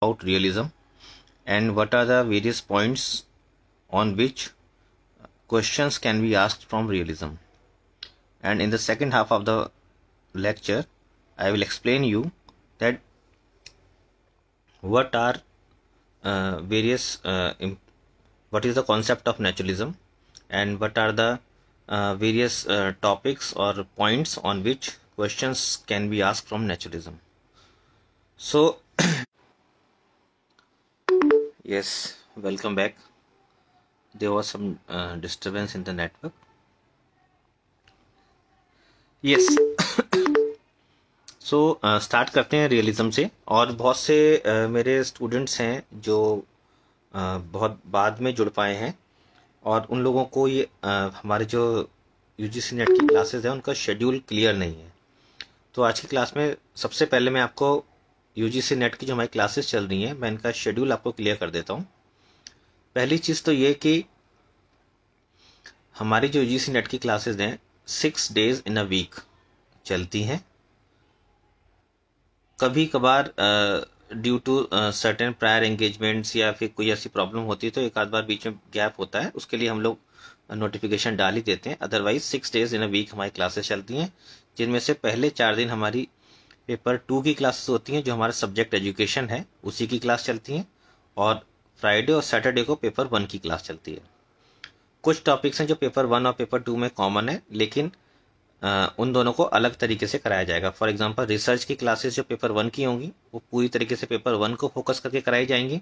about realism and what are the various points on which questions can be asked from realism and in the second half of the lecture I will explain you that what are uh, various uh, what is the concept of naturalism and what are the uh, various uh, topics or points on which questions can be asked from naturalism so yes welcome back there was some uh, disturbance in the network yes so start uh, करते हैं realism से और बहुत से uh, मेरे students हैं जो uh, बहुत बाद में जुड़ पाए हैं और उन लोगों को ये हमारे जो यू जी सी नेट की क्लासेज हैं उनका शेड्यूल क्लियर नहीं है तो आज की क्लास में सबसे पहले मैं आपको सी नेट की जो हमारी क्लासेस चल रही हैं मैं इनका शेड्यूल आपको क्लियर कर देता हूँ पहली चीज़ तो ये कि हमारी जो यूजीसी नेट की क्लासेस हैं six days in a week चलती हैं कभी कभार due to certain prior engagements या फिर कोई ऐसी प्रॉब्लम होती है तो एक आध बार बीच में गैप होता है उसके लिए हम लोग नोटिफिकेशन डाल ही देते हैं otherwise six days in a week हमारी क्लासेस चलती हैं जिनमें से पहले चार दिन हमारी पेपर टू की क्लासेस होती हैं जो हमारा सब्जेक्ट एजुकेशन है उसी की क्लास चलती हैं और फ्राइडे और सैटरडे को पेपर वन की क्लास चलती है कुछ टॉपिक्स हैं जो पेपर वन और पेपर टू में कॉमन है लेकिन आ, उन दोनों को अलग तरीके से कराया जाएगा फॉर एग्जाम्पल रिसर्च की क्लासेस जो पेपर वन की होंगी वो पूरी तरीके से पेपर वन को फोकस करके कराई जाएंगी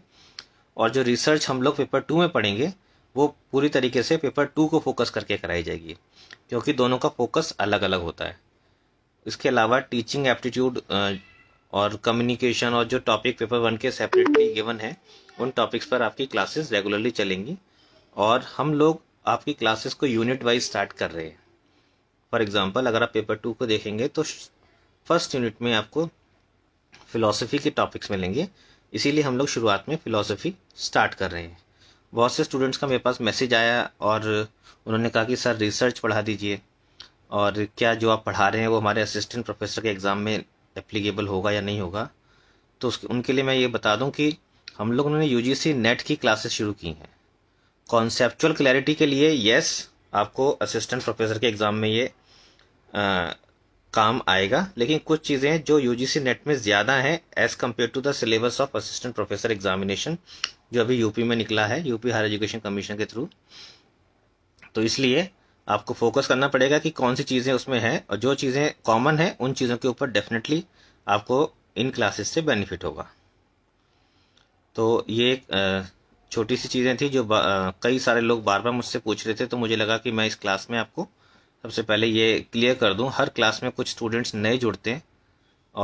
और जो रिसर्च हम लोग पेपर टू में पढ़ेंगे वो पूरी तरीके से पेपर टू को फोकस करके कराई जाएगी क्योंकि दोनों का फोकस अलग अलग होता है इसके अलावा टीचिंग एप्टीट्यूड और कम्युनिकेशन और जो टॉपिक पेपर वन के सेपरेटली गिवन है उन टॉपिक्स पर आपकी क्लासेस रेगुलरली चलेंगी और हम लोग आपकी क्लासेस को यूनिट वाइज स्टार्ट कर रहे हैं फॉर एग्जांपल अगर आप पेपर टू को देखेंगे तो फर्स्ट यूनिट में आपको फिलॉसफी के टॉपिक्स मिलेंगे इसीलिए हम लोग शुरुआत में फ़िलासफ़ी स्टार्ट कर रहे हैं बहुत से स्टूडेंट्स का मेरे पास मैसेज आया और उन्होंने कहा कि सर रिसर्च पढ़ा दीजिए और क्या जो आप पढ़ा रहे हैं वो हमारे असिस्टेंट प्रोफेसर के एग्ज़ाम में एप्लीकेबल होगा या नहीं होगा तो उसके उनके लिए मैं ये बता दूं कि हम लोगों ने यूजीसी नेट की क्लासेस शुरू की हैं कॉन्सेपचुअल क्लैरिटी के लिए यस आपको असिस्टेंट प्रोफेसर के एग्ज़ाम में ये आ, काम आएगा लेकिन कुछ चीज़ें जो यूजीसी नेट में ज़्यादा हैं as compare to the syllabus of assistant professor examination जो अभी यूपी में निकला है यूपी हायर एजुकेशन कमीशन के थ्रू तो इसलिए आपको फोकस करना पड़ेगा कि कौन सी चीज़ें उसमें हैं और जो चीज़ें कॉमन हैं उन चीज़ों के ऊपर डेफिनेटली आपको इन क्लासेस से बेनिफिट होगा तो ये एक छोटी सी चीज़ें थी जो कई सारे लोग बार बार मुझसे पूछ रहे थे तो मुझे लगा कि मैं इस क्लास में आपको सबसे पहले ये क्लियर कर दूं हर क्लास में कुछ स्टूडेंट्स नए जुड़ते हैं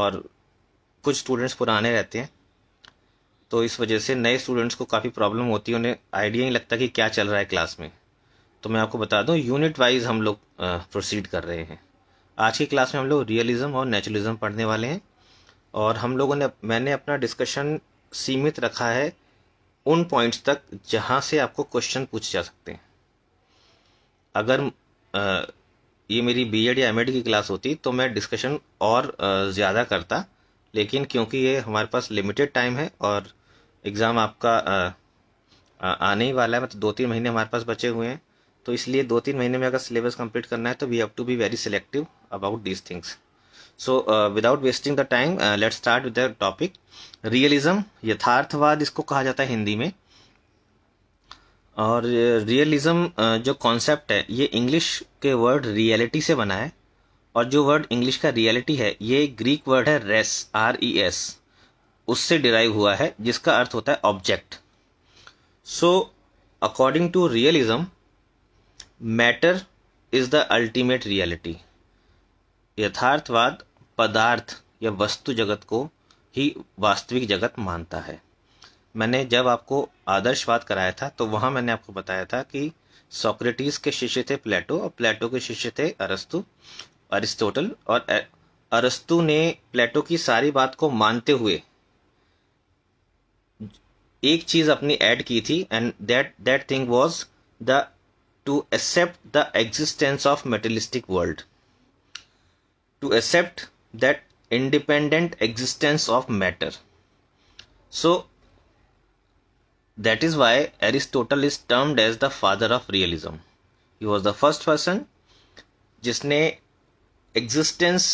और कुछ स्टूडेंट्स पुराने रहते हैं तो इस वजह से नए स्टूडेंट्स को काफ़ी प्रॉब्लम होती है उन्हें आइडिया ही लगता कि क्या चल रहा है क्लास में तो मैं आपको बता दूं यूनिट वाइज हम लोग प्रोसीड कर रहे हैं आज की क्लास में हम लोग रियलिज़म और नेचुरलिज्म पढ़ने वाले हैं और हम लोगों ने मैंने अपना डिस्कशन सीमित रखा है उन पॉइंट्स तक जहाँ से आपको क्वेश्चन पूछे जा सकते हैं अगर आ, ये मेरी बीएड या एमएड की क्लास होती तो मैं डिस्कशन और ज़्यादा करता लेकिन क्योंकि ये हमारे पास लिमिटेड टाइम है और एग्ज़ाम आपका आ, आ, आने ही वाला है मतलब दो तीन महीने हमारे पास बचे हुए हैं तो इसलिए दो तीन महीने में अगर सिलेबस कंप्लीट करना है तो we have to be very selective about these things so without wasting the time let start with the topic realism यथार्थवाद इसको कहा जाता है हिंदी में और रियलिज्म uh, uh, जो कॉन्सेप्ट है ये इंग्लिश के वर्ड रियलिटी से बना है और जो वर्ड इंग्लिश का रियलिटी है ये ग्रीक वर्ड है रेस आर ई एस उससे डिराइव हुआ है जिसका अर्थ होता है object so according to realism matter is the ultimate reality यथार्थवाद पदार्थ या वस्तु जगत को ही वास्तविक जगत मानता है मैंने जब आपको आदर्शवाद कराया था तो वहां मैंने आपको बताया था कि सोक्रेटिस के शिष्य थे प्लेटो और प्लेटो के शिष्य थे अरस्तु अरिस्टोटल और अरस्तु ने प्लेटो की सारी बात को मानते हुए एक चीज़ अपनी ऐड की थी and that that thing was the to accept the existence of materialistic world to accept that independent existence of matter so that is why Aristotle is termed as the father of realism was the first person जिसने existence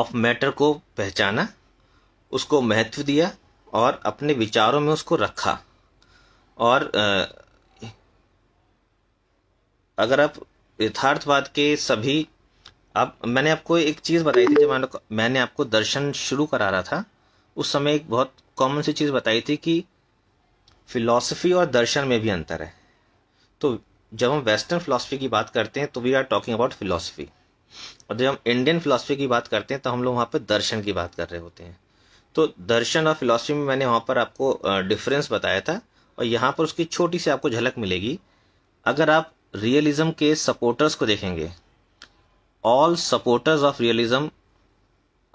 of matter को पहचाना उसको महत्व दिया और अपने विचारों में उसको रखा और अगर आप यथार्थवाद के सभी आप मैंने आपको एक चीज़ बताई थी जब मैंने मैंने आपको दर्शन शुरू करा रहा था उस समय एक बहुत कॉमन सी चीज़ बताई थी कि फिलॉसफी और दर्शन में भी अंतर है तो जब हम वेस्टर्न फिलॉसफी की बात करते हैं तो we are talking about philosophy और जब हम इंडियन फिलॉसफी की बात करते हैं तो हम लोग वहाँ पर दर्शन की बात कर रहे होते हैं तो दर्शन और फिलॉसफी में मैंने वहाँ पर आपको डिफरेंस बताया था और यहाँ पर उसकी छोटी सी आपको झलक मिलेगी अगर आप रियलिज्म के सपोर्टर्स को देखेंगे all supporters of realism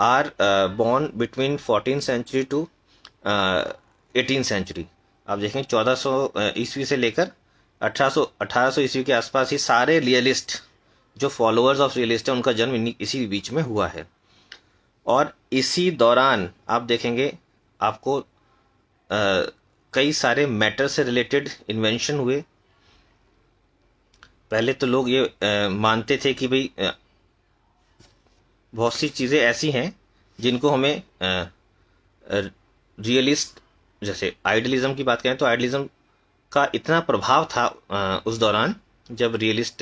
are born between fourteen century to eighteen century आप देखें चौदह सौ uh, ईस्वी से लेकर अठारह सौ अठारह सौ ईस्वी के आसपास ही सारे रियलिस्ट जो फॉलोअर्स ऑफ रियलिस्ट हैं उनका जन्म इसी बीच में हुआ है और इसी दौरान आप देखेंगे आपको आ, uh, कई सारे मैटर से रिलेटेड इन्वेंशन हुए पहले तो लोग ये मानते थे कि भाई बहुत सी चीज़ें ऐसी हैं जिनको हमें रियलिस्ट जैसे आइडलिज़म की बात करें तो आइडलिज़म का इतना प्रभाव था उस दौरान जब रियलिस्ट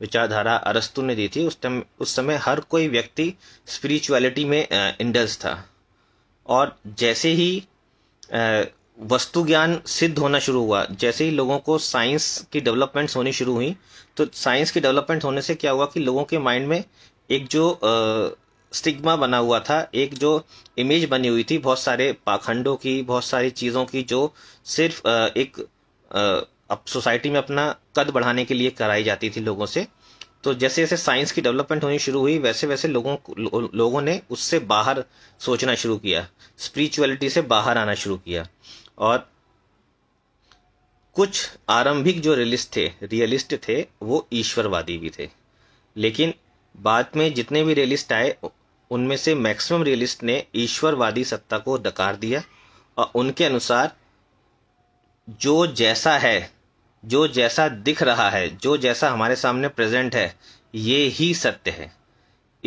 विचारधारा अरस्तु ने दी थी उस टाइम उस समय हर कोई व्यक्ति स्पिरिचुअलिटी में इंडल्स था और जैसे ही वस्तु ज्ञान सिद्ध होना शुरू हुआ जैसे ही लोगों को साइंस की डेवलपमेंट्स होनी शुरू हुई तो साइंस की डेवलपमेंट होने से क्या हुआ कि लोगों के माइंड में एक जो स्टिग्मा बना हुआ था एक जो इमेज बनी हुई थी बहुत सारे पाखंडों की बहुत सारी चीज़ों की जो सिर्फ एक अब सोसाइटी में अपना कद बढ़ाने के लिए कराई जाती थी लोगों से तो जैसे जैसे साइंस की डेवलपमेंट होनी शुरू हुई वैसे वैसे लोगों लो, लोगों ने उससे बाहर सोचना शुरू किया स्पिरिचुअलिटी से बाहर आना शुरू किया और कुछ आरंभिक जो रियलिस्ट थे रियलिस्ट थे वो ईश्वरवादी भी थे लेकिन बाद में जितने भी रियलिस्ट आए उनमें से मैक्सिमम रियलिस्ट ने ईश्वरवादी सत्ता को डकार दिया और उनके अनुसार जो जैसा है जो जैसा दिख रहा है जो जैसा हमारे सामने प्रेजेंट है ये ही सत्य है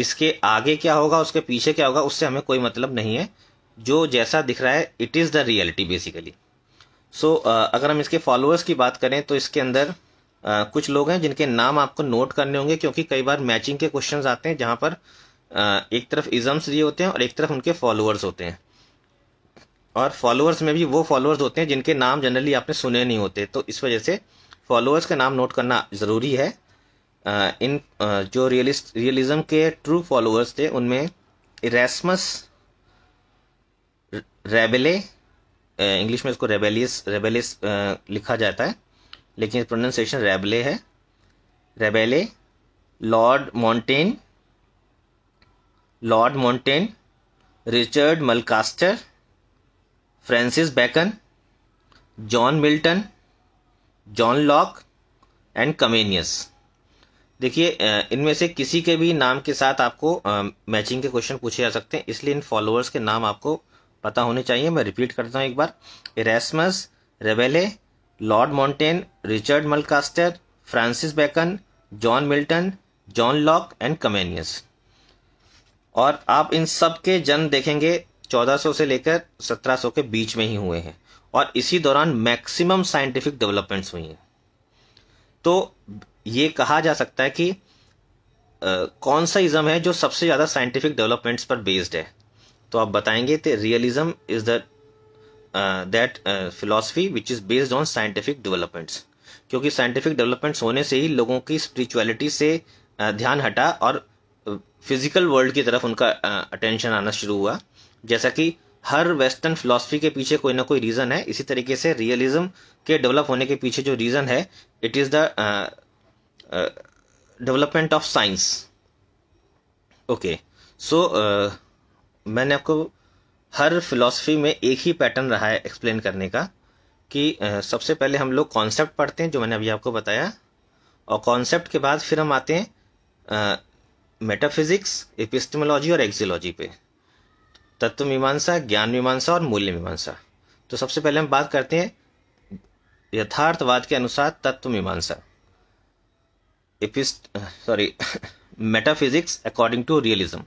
इसके आगे क्या होगा उसके पीछे क्या होगा उससे हमें कोई मतलब नहीं है जो जैसा दिख रहा है it is the reality basically so अगर हम इसके फॉलोअर्स की बात करें तो इसके अंदर Uh, कुछ लोग हैं जिनके नाम आपको नोट करने होंगे क्योंकि कई बार मैचिंग के क्वेश्चंस आते हैं जहां पर uh, एक तरफ इजम्स दिए होते हैं और एक तरफ उनके फॉलोअर्स होते हैं और फॉलोअर्स में भी वो फॉलोअर्स होते हैं जिनके नाम जनरली आपने सुने नहीं होते तो इस वजह से फॉलोअर्स का नाम नोट करना ज़रूरी है uh, इन uh, जो रियलिस्ट रियलिज्म के ट्रू फॉलोअर्स थे उनमें इरेस्मस रेबेले इंग्लिश uh, में इसको रेबेलियस रेबेलियस uh, लिखा जाता है लेकिन प्रोनाउंसिएशन रेबले है Rabelais Lord Montaigne Lord Montaigne Richard Mulcaster Francis Bacon John Milton John Locke and Comenius देखिए uh, इनमें से किसी के भी नाम के साथ आपको मैचिंग के क्वेश्चन पूछे जा सकते हैं इसलिए इन फॉलोअर्स के नाम आपको पता होने चाहिए मैं रिपीट करता हूँ एक बार Erasmus Rabelais Lord Montaigne Richard Mulcaster Francis Bacon John Milton John Locke and Comenius और आप इन सब के जन्म देखेंगे 1400 से लेकर 1700 के बीच में ही हुए हैं और इसी दौरान मैक्सिमम साइंटिफिक डेवलपमेंट्स हुई हैं तो ये कहा जा सकता है कि आ, कौन सा इज़म है जो सबसे ज़्यादा साइंटिफिक डेवलपमेंट्स पर बेस्ड है तो आप बताएंगे तो realism is the that philosophy which is based on scientific developments क्योंकि साइंटिफिक डेवलपमेंट्स होने से ही लोगों की स्पिरिचुअलिटी से uh, ध्यान हटा और फिजिकल uh, वर्ल्ड की तरफ उनका अटेंशन uh, आना शुरू हुआ जैसा कि हर वेस्टर्न फिलोसफी के पीछे कोई ना कोई रीज़न है इसी तरीके से रियलिज्म के डेवलप होने के पीछे जो रीज़न है it is the development of science okay so मैंने आपको हर फिलॉसफी में एक ही पैटर्न रहा है एक्सप्लेन करने का कि सबसे पहले हम लोग कॉन्सेप्ट पढ़ते हैं जो मैंने अभी आपको बताया और कॉन्सेप्ट के बाद फिर हम आते हैं मेटाफिजिक्स एपिस्टमोलॉजी और एक्सियोलॉजी पे तत्व मीमांसा ज्ञान मीमांसा और मूल्य मीमांसा तो सबसे पहले हम बात करते हैं यथार्थवाद के अनुसार तत्व मीमांसा epist sorry metaphysics according to realism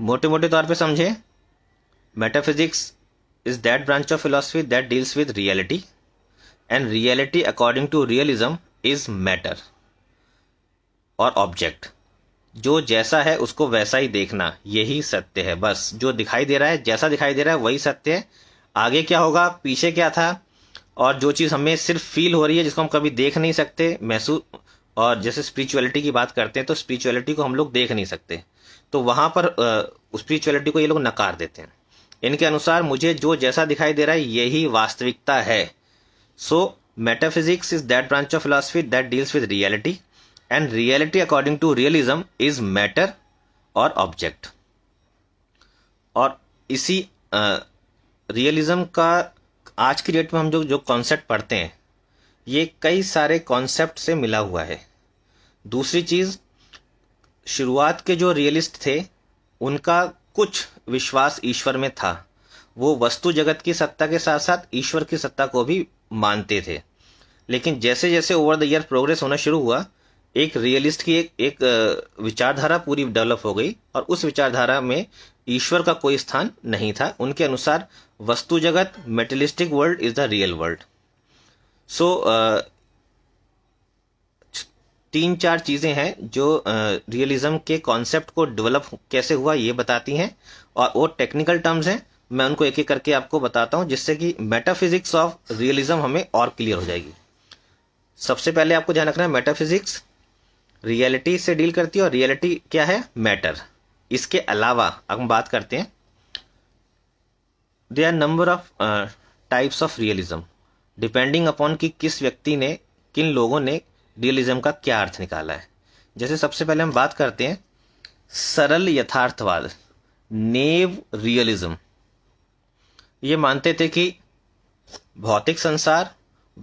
मोटे मोटे तौर पे समझें metaphysics is that branch of philosophy that deals with reality and reality according to realism is matter और ऑब्जेक्ट जो जैसा है उसको वैसा ही देखना यही सत्य है बस जो दिखाई दे रहा है जैसा दिखाई दे रहा है वही सत्य है आगे क्या होगा पीछे क्या था और जो चीज़ हमें सिर्फ फील हो रही है जिसको हम कभी देख नहीं सकते महसूस और जैसे स्पिरिचुअलिटी की बात करते हैं तो स्पिरिचुअलिटी को हम लोग देख नहीं सकते तो वहां पर स्पिरिचुअलिटी को ये लोग नकार देते हैं इनके अनुसार मुझे जो जैसा दिखाई दे रहा है यही वास्तविकता है so metaphysics is that branch of philosophy that deals with reality and reality according to realism is matter और ऑब्जेक्ट और इसी रियलिज्म का आज की डेट में हम जो जो कॉन्सेप्ट पढ़ते हैं ये कई सारे कॉन्सेप्ट से मिला हुआ है दूसरी चीज़ शुरुआत के जो रियलिस्ट थे उनका कुछ विश्वास ईश्वर में था वो वस्तु जगत की सत्ता के साथ साथ ईश्वर की सत्ता को भी मानते थे लेकिन जैसे जैसे ओवर द ईयर प्रोग्रेस होना शुरू हुआ एक रियलिस्ट की एक एक विचारधारा पूरी डेवलप हो गई और उस विचारधारा में ईश्वर का कोई स्थान नहीं था उनके अनुसार वस्तु जगत materialistic world is the real world so तीन चार चीज़ें हैं जो रियलिज्म के कॉन्सेप्ट को डेवलप कैसे हुआ ये बताती हैं और वो टेक्निकल टर्म्स हैं मैं उनको एक एक करके आपको बताता हूँ जिससे कि मेटाफिजिक्स ऑफ रियलिज्म हमें और क्लियर हो जाएगी सबसे पहले आपको ध्यान रखना है मेटाफिजिक्स रियलिटी से डील करती है और रियलिटी क्या है मैटर इसके अलावा हम बात करते हैं they are number of types of realism depending upon कि किस व्यक्ति ने किन लोगों ने रियलिज्म का क्या अर्थ निकाला है जैसे सबसे पहले हम बात करते हैं सरल यथार्थवाद नेव रियलिज्म ये मानते थे कि भौतिक संसार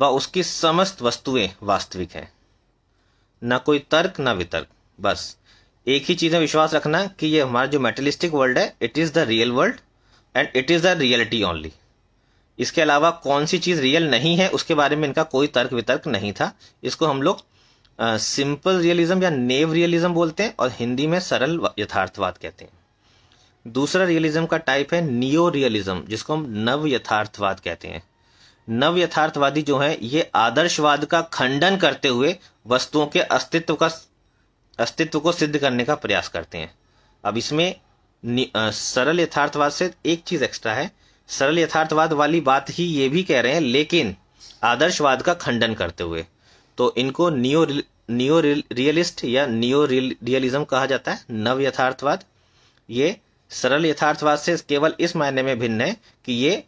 व उसकी समस्त वस्तुएं वास्तविक हैं ना कोई तर्क ना वितर्क बस एक ही चीज़ में विश्वास रखना कि ये हमारा जो मेटलिस्टिक वर्ल्ड है it is the real world and it is the reality only इसके अलावा कौन सी चीज़ रियल नहीं है उसके बारे में इनका कोई तर्क वितर्क नहीं था इसको हम लोग सिंपल रियलिज्म या नेव रियलिज्म बोलते हैं और हिंदी में सरल यथार्थवाद कहते हैं दूसरा रियलिज्म का टाइप है नियो रियलिज्म जिसको हम नव यथार्थवाद कहते हैं नव यथार्थवादी जो है ये आदर्शवाद का खंडन करते हुए वस्तुओं के अस्तित्व का अस्तित्व को सिद्ध करने का प्रयास करते हैं अब इसमें सरल यथार्थवाद से एक चीज़ एक्स्ट्रा है सरल यथार्थवाद वाली बात ही ये भी कह रहे हैं लेकिन आदर्शवाद का खंडन करते हुए तो इनको नियो नियो रियलिस्ट या नियो रियलिज्म कहा जाता है नव यथार्थवाद ये सरल यथार्थवाद से केवल इस मायने में भिन्न है कि ये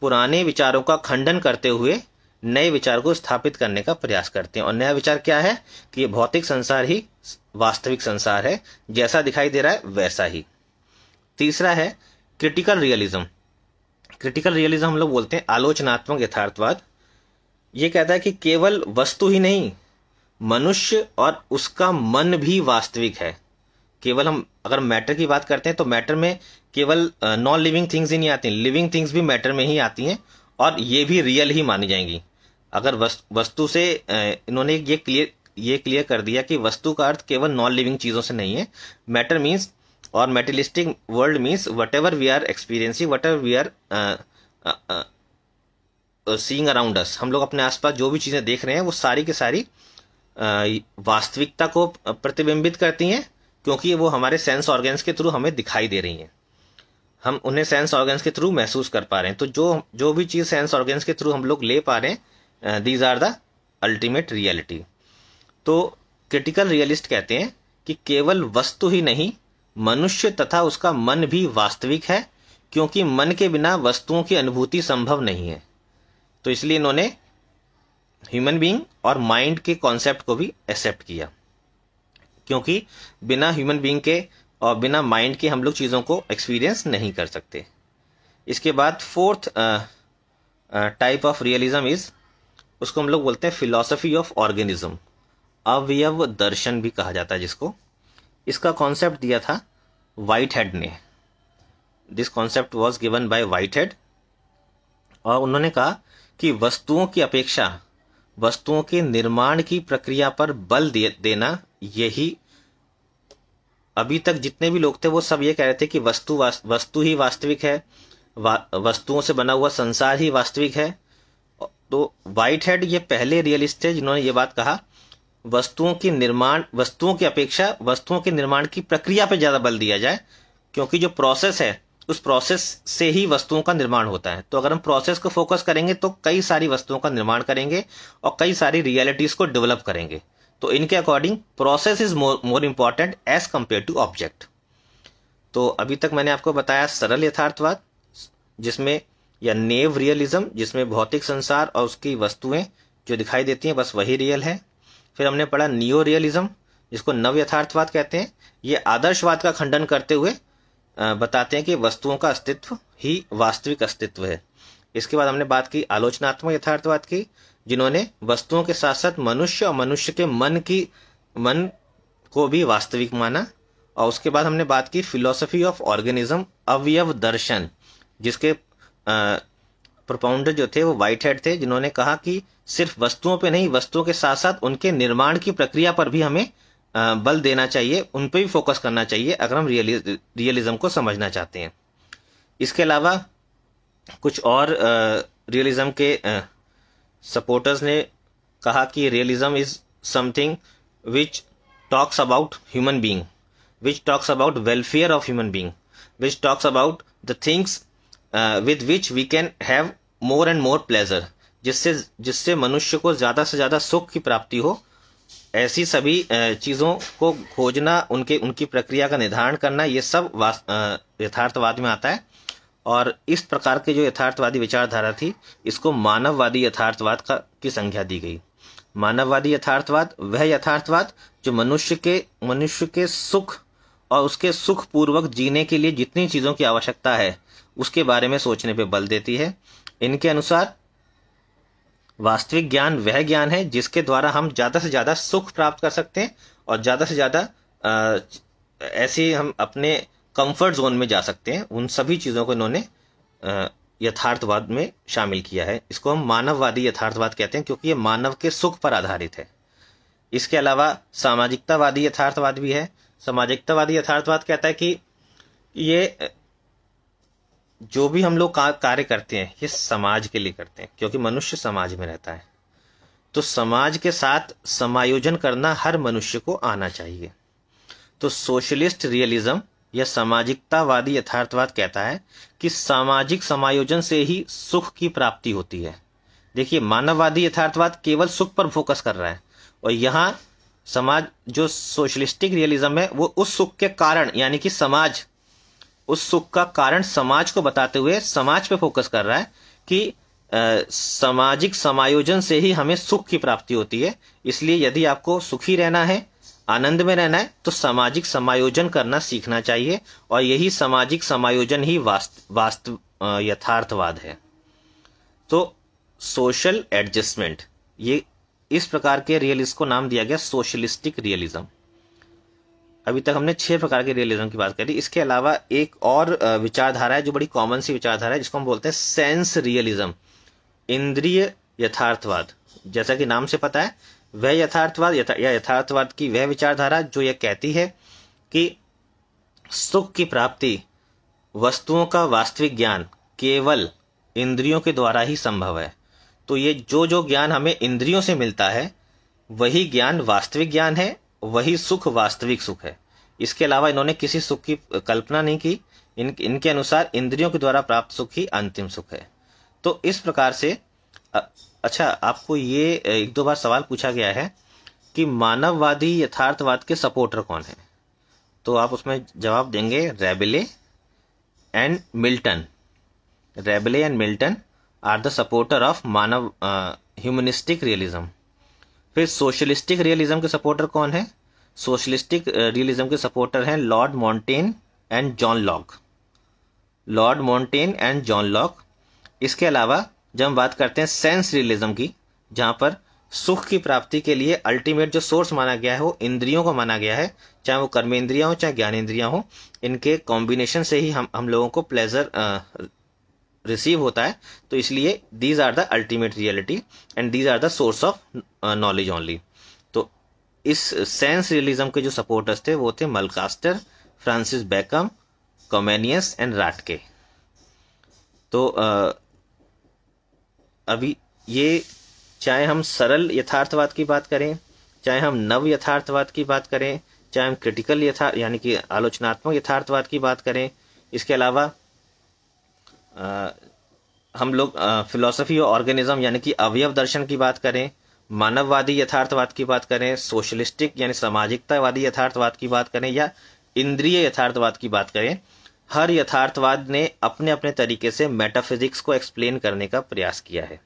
पुराने विचारों का खंडन करते हुए नए विचार को स्थापित करने का प्रयास करते हैं और नया विचार क्या है कि ये भौतिक संसार ही वास्तविक संसार है जैसा दिखाई दे रहा है वैसा ही तीसरा है क्रिटिकल रियलिज्म क्रिटिकल रियलिज्म हम लोग बोलते हैं आलोचनात्मक यथार्थवाद ये कहता है कि केवल वस्तु ही नहीं मनुष्य और उसका मन भी वास्तविक है केवल हम अगर मैटर की बात करते हैं तो मैटर में केवल नॉन लिविंग थिंग्स ही नहीं आती लिविंग थिंग्स भी मैटर में ही आती हैं और ये भी रियल ही मानी जाएंगी अगर वस्तु से इन्होंने ये क्लियर ये क्लियर कर दिया कि वस्तु का अर्थ केवल नॉन लिविंग चीज़ों से नहीं है मैटर मीन्स और materialistic world means whatever we are experiencing whatever we are uh, seeing around us हम लोग अपने आसपास जो भी चीज़ें देख रहे हैं वो सारी की सारी uh, वास्तविकता को uh, प्रतिबिंबित करती हैं क्योंकि वो हमारे सेंस ऑर्गेन्स के थ्रू हमें दिखाई दे रही हैं हम उन्हें सेंस ऑर्गेन्स के थ्रू महसूस कर पा रहे हैं तो जो जो भी चीज़ सेंस ऑर्गेन्स के थ्रू हम लोग ले पा रहे हैं these are the ultimate reality तो क्रिटिकल रियलिस्ट कहते हैं कि केवल वस्तु ही नहीं मनुष्य तथा उसका मन भी वास्तविक है क्योंकि मन के बिना वस्तुओं की अनुभूति संभव नहीं है तो इसलिए इन्होंने ह्यूमन बीइंग और माइंड के कॉन्सेप्ट को भी एक्सेप्ट किया क्योंकि बिना ह्यूमन बीइंग के और बिना माइंड के हम लोग चीज़ों को एक्सपीरियंस नहीं कर सकते इसके बाद fourth type of realism is उसको हम लोग बोलते हैं फिलोसफी ऑफ ऑर्गेनिज्म अवयव दर्शन भी कहा जाता है जिसको इसका कॉन्सेप्ट दिया था वाइट हेड ने this concept was given by Whitehead और उन्होंने कहा कि वस्तुओं की अपेक्षा वस्तुओं के निर्माण की प्रक्रिया पर बल देना यही अभी तक जितने भी लोग थे वो सब ये कह रहे थे कि वस्तु वस्तु ही वास्तविक है वा, वस्तुओं से बना हुआ संसार ही वास्तविक है तो वाइट हेड ये पहले रियलिस्ट थे जिन्होंने ये बात कहा वस्तुओं की निर्माण वस्तुओं की अपेक्षा वस्तुओं के निर्माण की प्रक्रिया पर ज़्यादा बल दिया जाए क्योंकि जो प्रोसेस है उस प्रोसेस से ही वस्तुओं का निर्माण होता है तो अगर हम प्रोसेस को फोकस करेंगे तो कई सारी वस्तुओं का निर्माण करेंगे और कई सारी रियलिटीज़ को डेवलप करेंगे तो इनके according process is more important as compare to object तो अभी तक मैंने आपको बताया सरल यथार्थवाद जिसमें या नेव रियलिज्म जिसमें भौतिक संसार और उसकी वस्तुएं जो दिखाई देती हैं बस वही रियल है फिर हमने पढ़ा नियो रियलिज्म जिसको नव यथार्थवाद कहते हैं ये आदर्शवाद का खंडन करते हुए बताते हैं कि वस्तुओं का अस्तित्व ही वास्तविक अस्तित्व है इसके बाद हमने बात की आलोचनात्मक यथार्थवाद की जिन्होंने वस्तुओं के साथ साथ मनुष्य और मनुष्य के मन की मन को भी वास्तविक माना और उसके बाद हमने बात की फिलोसफी ऑफ ऑर्गेनिज्म अवयव दर्शन जिसके प्रोपाउंडर जो थे वो वाइट हेड थे जिन्होंने कहा कि सिर्फ वस्तुओं पे नहीं वस्तुओं के साथ साथ उनके निर्माण की प्रक्रिया पर भी हमें बल देना चाहिए उन पर भी फोकस करना चाहिए अगर हम रियलि रियलिज्म को समझना चाहते हैं इसके अलावा कुछ और रियलिज्म के सपोर्टर्स ने कहा कि realism is something which talks about human being which talks about welfare of human being which talks about the things with which we can have more and more pleasure जिससे जिससे मनुष्य को ज़्यादा से ज़्यादा सुख की प्राप्ति हो ऐसी सभी चीज़ों को खोजना उनके उनकी प्रक्रिया का निर्धारण करना ये सब यथार्थवाद में आता है और इस प्रकार के जो यथार्थवादी विचारधारा थी इसको मानववादी यथार्थवाद का की संख्या दी गई मानववादी यथार्थवाद वह यथार्थवाद जो मनुष्य के मनुष्य के सुख और उसके सुखपूर्वक जीने के लिए जितनी चीज़ों की आवश्यकता है उसके बारे में सोचने पर बल देती है इनके अनुसार वास्तविक ज्ञान वह ज्ञान है जिसके द्वारा हम ज़्यादा से ज़्यादा सुख प्राप्त कर सकते हैं और ज़्यादा से ज़्यादा ऐसे हम अपने कंफर्ट जोन में जा सकते हैं उन सभी चीज़ों को इन्होंने यथार्थवाद में शामिल किया है इसको हम मानववादी यथार्थवाद कहते हैं क्योंकि ये मानव के सुख पर आधारित है इसके अलावा सामाजिकतावादी यथार्थवाद भी है सामाजिकतावादी यथार्थवाद कहता है कि ये जो भी हम लोग कार्य करते हैं ये समाज के लिए करते हैं क्योंकि मनुष्य समाज में रहता है तो समाज के साथ समायोजन करना हर मनुष्य को आना चाहिए तो सोशलिस्ट रियलिज्म या सामाजिकतावादी यथार्थवाद कहता है कि सामाजिक समायोजन से ही सुख की प्राप्ति होती है देखिए मानववादी यथार्थवाद केवल सुख पर फोकस कर रहा है और यहाँ समाज जो सोशलिस्टिक रियलिज्म है वो उस सुख के कारण यानी कि समाज उस सुख का कारण समाज को बताते हुए समाज पे फोकस कर रहा है कि आ, सामाजिक समायोजन से ही हमें सुख की प्राप्ति होती है इसलिए यदि आपको सुखी रहना है आनंद में रहना है तो सामाजिक समायोजन करना सीखना चाहिए और यही सामाजिक समायोजन ही वास्तव वास्त, यथार्थवाद है तो सोशल एडजस्टमेंट ये इस प्रकार के रियलिस्ट को नाम दिया गया सोशलिस्टिक रियलिज्म अभी तक हमने छह प्रकार के रियलिज्म की बात करी इसके अलावा एक और विचारधारा है जो बड़ी कॉमन सी विचारधारा है जिसको हम बोलते हैं सेंस रियलिज्म इंद्रिय यथार्थवाद जैसा कि नाम से पता है वह यथार्थवाद या यथार्थवाद की वह विचारधारा जो यह कहती है कि सुख की प्राप्ति वस्तुओं का वास्तविक ज्ञान केवल इंद्रियों के द्वारा ही संभव है तो ये जो जो ज्ञान हमें इंद्रियों से मिलता है वही ज्ञान वास्तविक ज्ञान है वही सुख वास्तविक सुख है इसके अलावा इन्होंने किसी सुख की कल्पना नहीं की इन इनके अनुसार इंद्रियों के द्वारा प्राप्त सुख ही अंतिम सुख है तो इस प्रकार से अच्छा आपको ये एक दो बार सवाल पूछा गया है कि मानववादी यथार्थवाद के सपोर्टर कौन है तो आप उसमें जवाब देंगे Rabelais and Milton Rabelais and Milton are the supporter of मानव ह्यूमनिस्टिक रियलिज्म फिर सोशलिस्टिक रियलिज्म के सपोर्टर कौन है सोशलिस्टिक रियलिज्म के सपोर्टर हैं Lord Montaigne and John Locke Lord Montaigne and John Locke इसके अलावा जब हम बात करते हैं सेंस रियलिज्म की जहां पर सुख की प्राप्ति के लिए अल्टीमेट जो सोर्स माना गया है वो इंद्रियों को माना गया है चाहे वो कर्मेंद्रियाँ हो चाहे ज्ञानेन्द्रियाँ हो इनके कॉम्बिनेशन से ही हम हम लोगों को प्लेजर रिसीव होता है तो इसलिए these are the ultimate reality and these are the source of knowledge only तो इस सेंस रियलिज्म के जो सपोर्टर्स थे वो थे Mulcaster Francis Bacon Comenius and Ratke तो आ, uh, अभी ये चाहे हम सरल यथार्थवाद की बात करें चाहे हम नव यथार्थवाद की बात करें चाहे हम क्रिटिकल यथा यानी कि आलोचनात्मक यथार्थवाद की बात करें इसके अलावा हम लोग फिलोसफी और ऑर्गेनिज्म यानी कि अवयव दर्शन की बात करें मानववादी यथार्थवाद की बात करें सोशलिस्टिक यानी सामाजिकतावादी यथार्थवाद की बात करें या इंद्रिय यथार्थवाद की बात करें हर यथार्थवाद ने अपने अपने तरीके से मेटाफिजिक्स को एक्सप्लेन करने का प्रयास किया है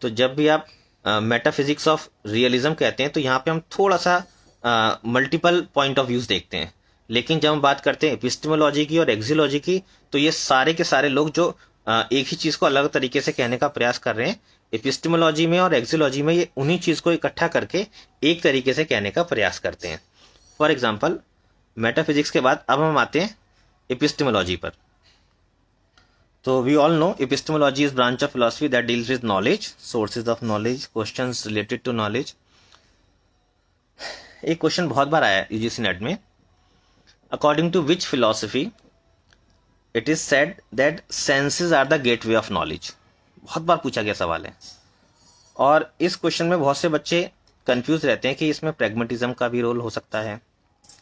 तो जब भी आप मेटाफिजिक्स ऑफ रियलिज्म कहते हैं तो यहाँ पे हम थोड़ा सा मल्टीपल पॉइंट ऑफ व्यूज देखते हैं लेकिन जब हम बात करते हैं एपिस्टमोलॉजी की और एक्जियोलॉजी की तो ये सारे के सारे लोग जो एक ही चीज़ को अलग तरीके से कहने का प्रयास कर रहे हैं एपिस्टमोलॉजी में और एक्जोलॉजी में ये उन्हीं चीज़ को इकट्ठा करके एक तरीके से कहने का प्रयास करते हैं फॉर एग्जाम्पल मेटाफिजिक्स के बाद अब हम आते हैं एपिस्टमोलॉजी पर तो we all know epistemology is branch of philosophy that deals with knowledge sources of knowledge question related to knowledge एक क्वेश्चन बहुत बार आया यूजीसी नेट में according to which philosophy it is said that senses are the gateway of knowledge बहुत बार पूछा गया सवाल है और इस क्वेश्चन में बहुत से बच्चे कंफ्यूज रहते हैं कि इसमें प्रेगमेटिज्म का भी रोल हो सकता है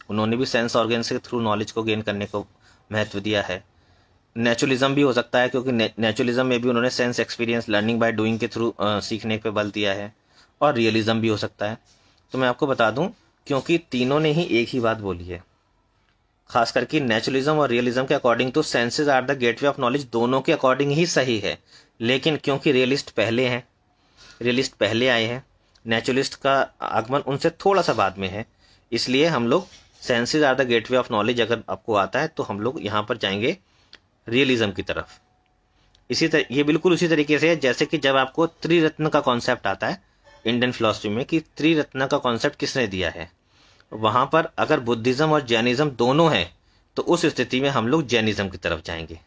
उन्होंने भी सेंस ऑर्गेन्स के थ्रू नॉलेज को गेन करने को महत्व दिया है नेचुरलिज्म भी हो सकता है क्योंकि नेचुरलिज्म में भी उन्होंने sense experience learning by doing के थ्रू सीखने पे बल दिया है और रियलिज्म भी हो सकता है तो मैं आपको बता दूं क्योंकि तीनों ने ही एक ही बात बोली है खास करके नेचुरलिज्म और रियलिज्म के अकॉर्डिंग तो senses are the gateway of knowledge दोनों के अकॉर्डिंग ही सही है लेकिन क्योंकि रियलिस्ट पहले हैं रियलिस्ट पहले आए हैं नेचुरलिस्ट का आगमन उनसे थोड़ा सा बाद में है इसलिए हम लोग senses are the gateway of knowledge अगर आपको आता है तो हम लोग यहाँ पर जाएंगे रियलिज्म की तरफ इसी तरह ये बिल्कुल उसी तरीके से है जैसे कि जब आपको त्रिरत्न का कॉन्सेप्ट आता है इंडियन फिलोसफी में कि त्रिरत्न का कॉन्सेप्ट किसने दिया है वहां पर अगर बुद्धिज्म और जैनिज्म दोनों हैं तो उस स्थिति में हम लोग जैनिज्म की तरफ जाएंगे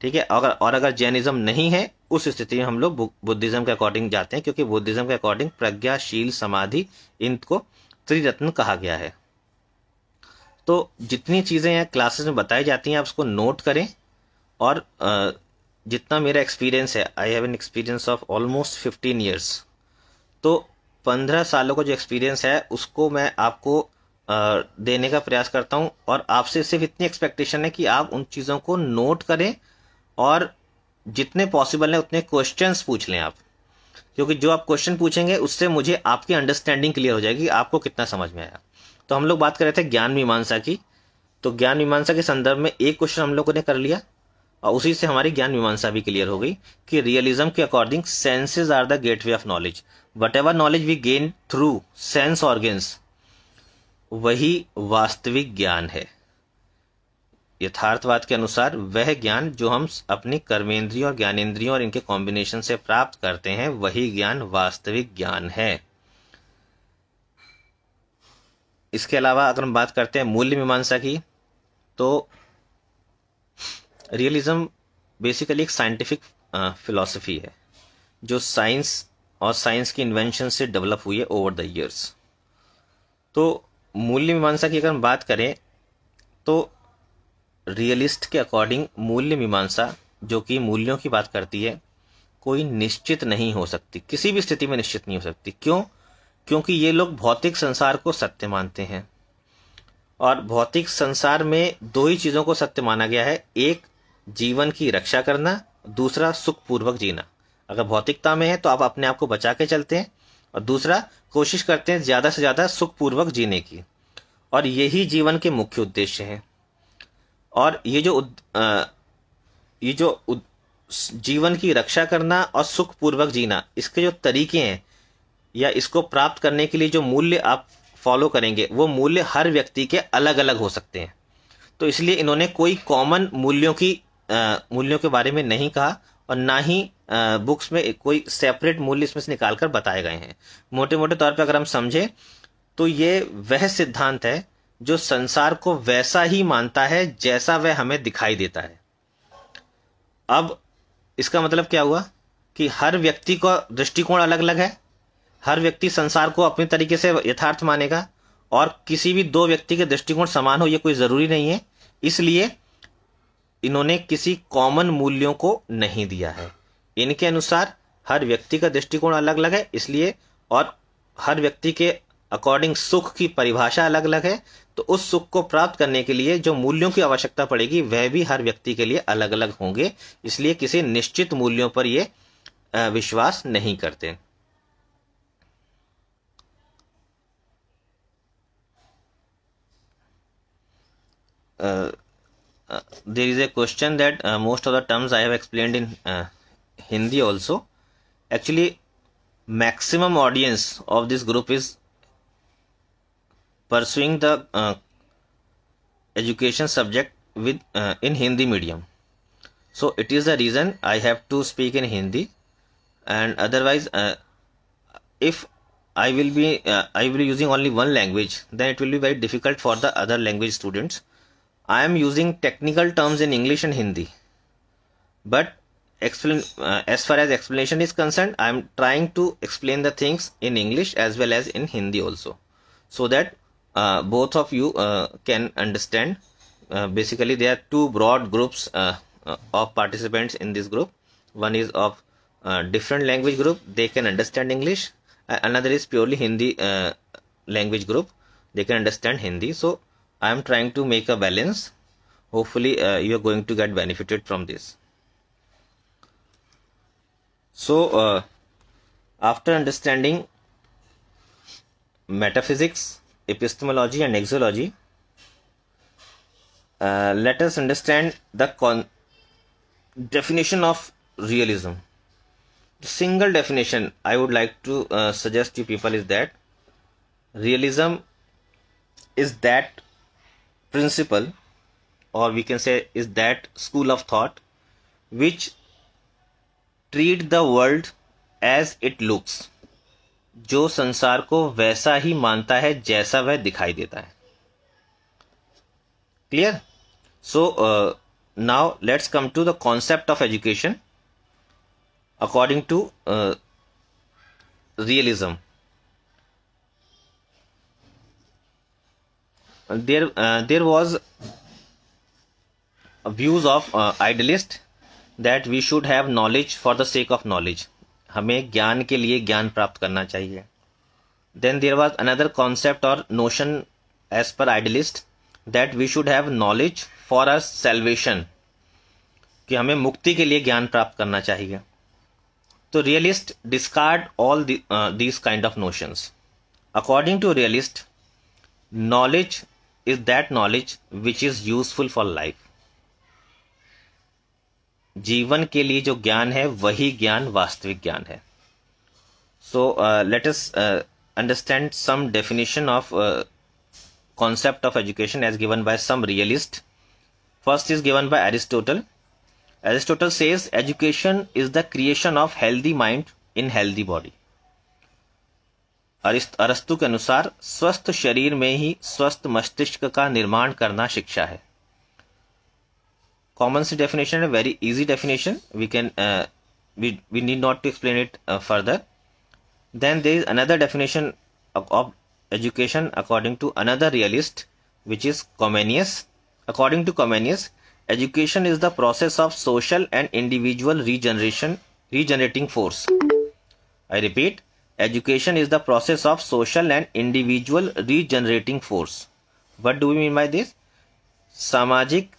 ठीक है अगर और अगर जैनिज्म नहीं है उस स्थिति में हम लोग बुद्धिज्म के अकॉर्डिंग जाते हैं क्योंकि बुद्धिज्म के अकॉर्डिंग प्रज्ञाशील समाधि इनको त्रिरत्न कहा गया है तो जितनी चीज़ें यहाँ क्लासेस में बताई जाती हैं आप उसको नोट करें और जितना मेरा एक्सपीरियंस है I have an experience of almost fifteen years तो पंद्रह सालों का जो एक्सपीरियंस है उसको मैं आपको देने का प्रयास करता हूँ और आपसे सिर्फ इतनी एक्सपेक्टेशन है कि आप उन चीज़ों को नोट करें और जितने पॉसिबल हैं उतने क्वेश्चंस पूछ लें आप क्योंकि जो आप क्वेश्चन पूछेंगे उससे मुझे आपकी अंडरस्टैंडिंग क्लियर हो जाएगी आपको कितना समझ में आया तो हम लोग बात कर रहे थे ज्ञान मीमांसा की तो ज्ञान मीमांसा के संदर्भ में एक क्वेश्चन हम लोगों ने कर लिया और उसी से हमारी ज्ञान मीमांसा भी क्लियर हो गई कि रियलिज्म के according senses are the gateway of knowledge whatever knowledge we gain through sense organs वही वास्तविक ज्ञान है यथार्थवाद के अनुसार वह ज्ञान जो हम अपनी कर्मेंद्रिय और ज्ञानेन्द्रियों और इनके कॉम्बिनेशन से प्राप्त करते हैं वही ज्ञान वास्तविक ज्ञान है इसके अलावा अगर हम बात करते हैं मूल्य मीमांसा की तो रियलिज्म बेसिकली एक साइंटिफिक फिलॉसफी है जो साइंस और साइंस की इन्वेंशन से डेवलप हुई है ओवर द ईयर्स तो मूल्य मीमांसा की अगर हम बात करें तो रियलिस्ट के अकॉर्डिंग मूल्य मीमांसा जो कि मूल्यों की बात करती है कोई निश्चित नहीं हो सकती किसी भी स्थिति में निश्चित नहीं हो सकती क्यों क्योंकि ये लोग भौतिक संसार को सत्य मानते हैं और भौतिक संसार में दो ही चीज़ों को सत्य माना गया है एक जीवन की रक्षा करना दूसरा सुखपूर्वक जीना अगर भौतिकता में है तो आप अपने आप को बचा के चलते हैं और दूसरा कोशिश करते हैं ज़्यादा से ज़्यादा सुखपूर्वक जीने की और यही जीवन के मुख्य उद्देश्य हैं और ये जो उद, आ, ये जो उद, जीवन की रक्षा करना और सुखपूर्वक जीना इसके जो तरीके हैं या इसको प्राप्त करने के लिए जो मूल्य आप फॉलो करेंगे वो मूल्य हर व्यक्ति के अलग अलग हो सकते हैं तो इसलिए इन्होंने कोई कॉमन मूल्यों की मूल्यों के बारे में नहीं कहा और ना ही बुक्स में कोई सेपरेट मूल्य इसमें से निकाल कर बताए गए हैं मोटे मोटे तौर पर अगर हम समझें तो ये वह सिद्धांत है जो संसार को वैसा ही मानता है जैसा वह हमें दिखाई देता है अब इसका मतलब क्या हुआ कि हर व्यक्ति का दृष्टिकोण अलग अलग है हर व्यक्ति संसार को अपने तरीके से यथार्थ मानेगा और किसी भी दो व्यक्ति के दृष्टिकोण समान हो यह कोई ज़रूरी नहीं है इसलिए इन्होंने किसी कॉमन मूल्यों को नहीं दिया है इनके अनुसार हर व्यक्ति का दृष्टिकोण अलग अलग है इसलिए और हर व्यक्ति के अकॉर्डिंग सुख की परिभाषा अलग अलग है तो उस सुख को प्राप्त करने के लिए जो मूल्यों की आवश्यकता पड़ेगी वह भी हर व्यक्ति के लिए अलग अलग होंगे इसलिए किसी निश्चित मूल्यों पर ये विश्वास नहीं करते there is a question that most of the terms I have explain in Hindi also. Actually, maximum audience of this group is pursuing the uh, education subject with uh, in Hindi medium. So it is the reason I have to speak in Hindi, and otherwise, uh, if I will be uh, I will be using only one language, then it will be very difficult for the other language students. I am using technical terms in English and Hindi, but explain uh, as far as explanation is concerned i am trying to explain the things in english as well as in hindi also so that uh, both of you uh, can understand uh, basically there are two broad groups uh, uh, of participants in this group one is of different language group they can understand english another is purely hindi language group they can understand hindi so i am trying to make a balance hopefully you are going to get benefited from this so, uh, after understanding metaphysics, epistemology, and exology, uh, let us understand the con- definition of realism. The single definition I would like to uh, suggest to people is that realism is that principle, or we can say, is that school of thought which treat the world as it looks जो संसार को वैसा ही मानता है जैसा वह दिखाई देता है clear so now let's come to the concept of education according to realism there there was views of idealist that we should have knowledge for the sake of knowledge हमें ज्ञान के लिए ज्ञान प्राप्त करना चाहिए then there was another concept और notion as per idealist that we should have knowledge for uh salvation कि हमें मुक्ति के लिए ज्ञान प्राप्त करना चाहिए तो realist discard all these kind of notions according to realist knowledge is that knowledge which is useful for life जीवन के लिए जो ज्ञान है वही ज्ञान वास्तविक ज्ञान है so let us understand some definition of concept of education as given by some realist first is given by Aristotle Aristotle says education is the creation of healthy mind in healthy body अरिस्त अरस्तु के अनुसार स्वस्थ शरीर में ही स्वस्थ मस्तिष्क का निर्माण करना शिक्षा है Commons definition a very easy definition. We can uh, we we need not to explain it uh, further. Then there is another definition of, of education according to another realist, which is Comenius. According to Comenius, education is the process of social and individual regeneration, regenerating force. I repeat, education is the process of social and individual regenerating force. What do we mean by this? सामाजिक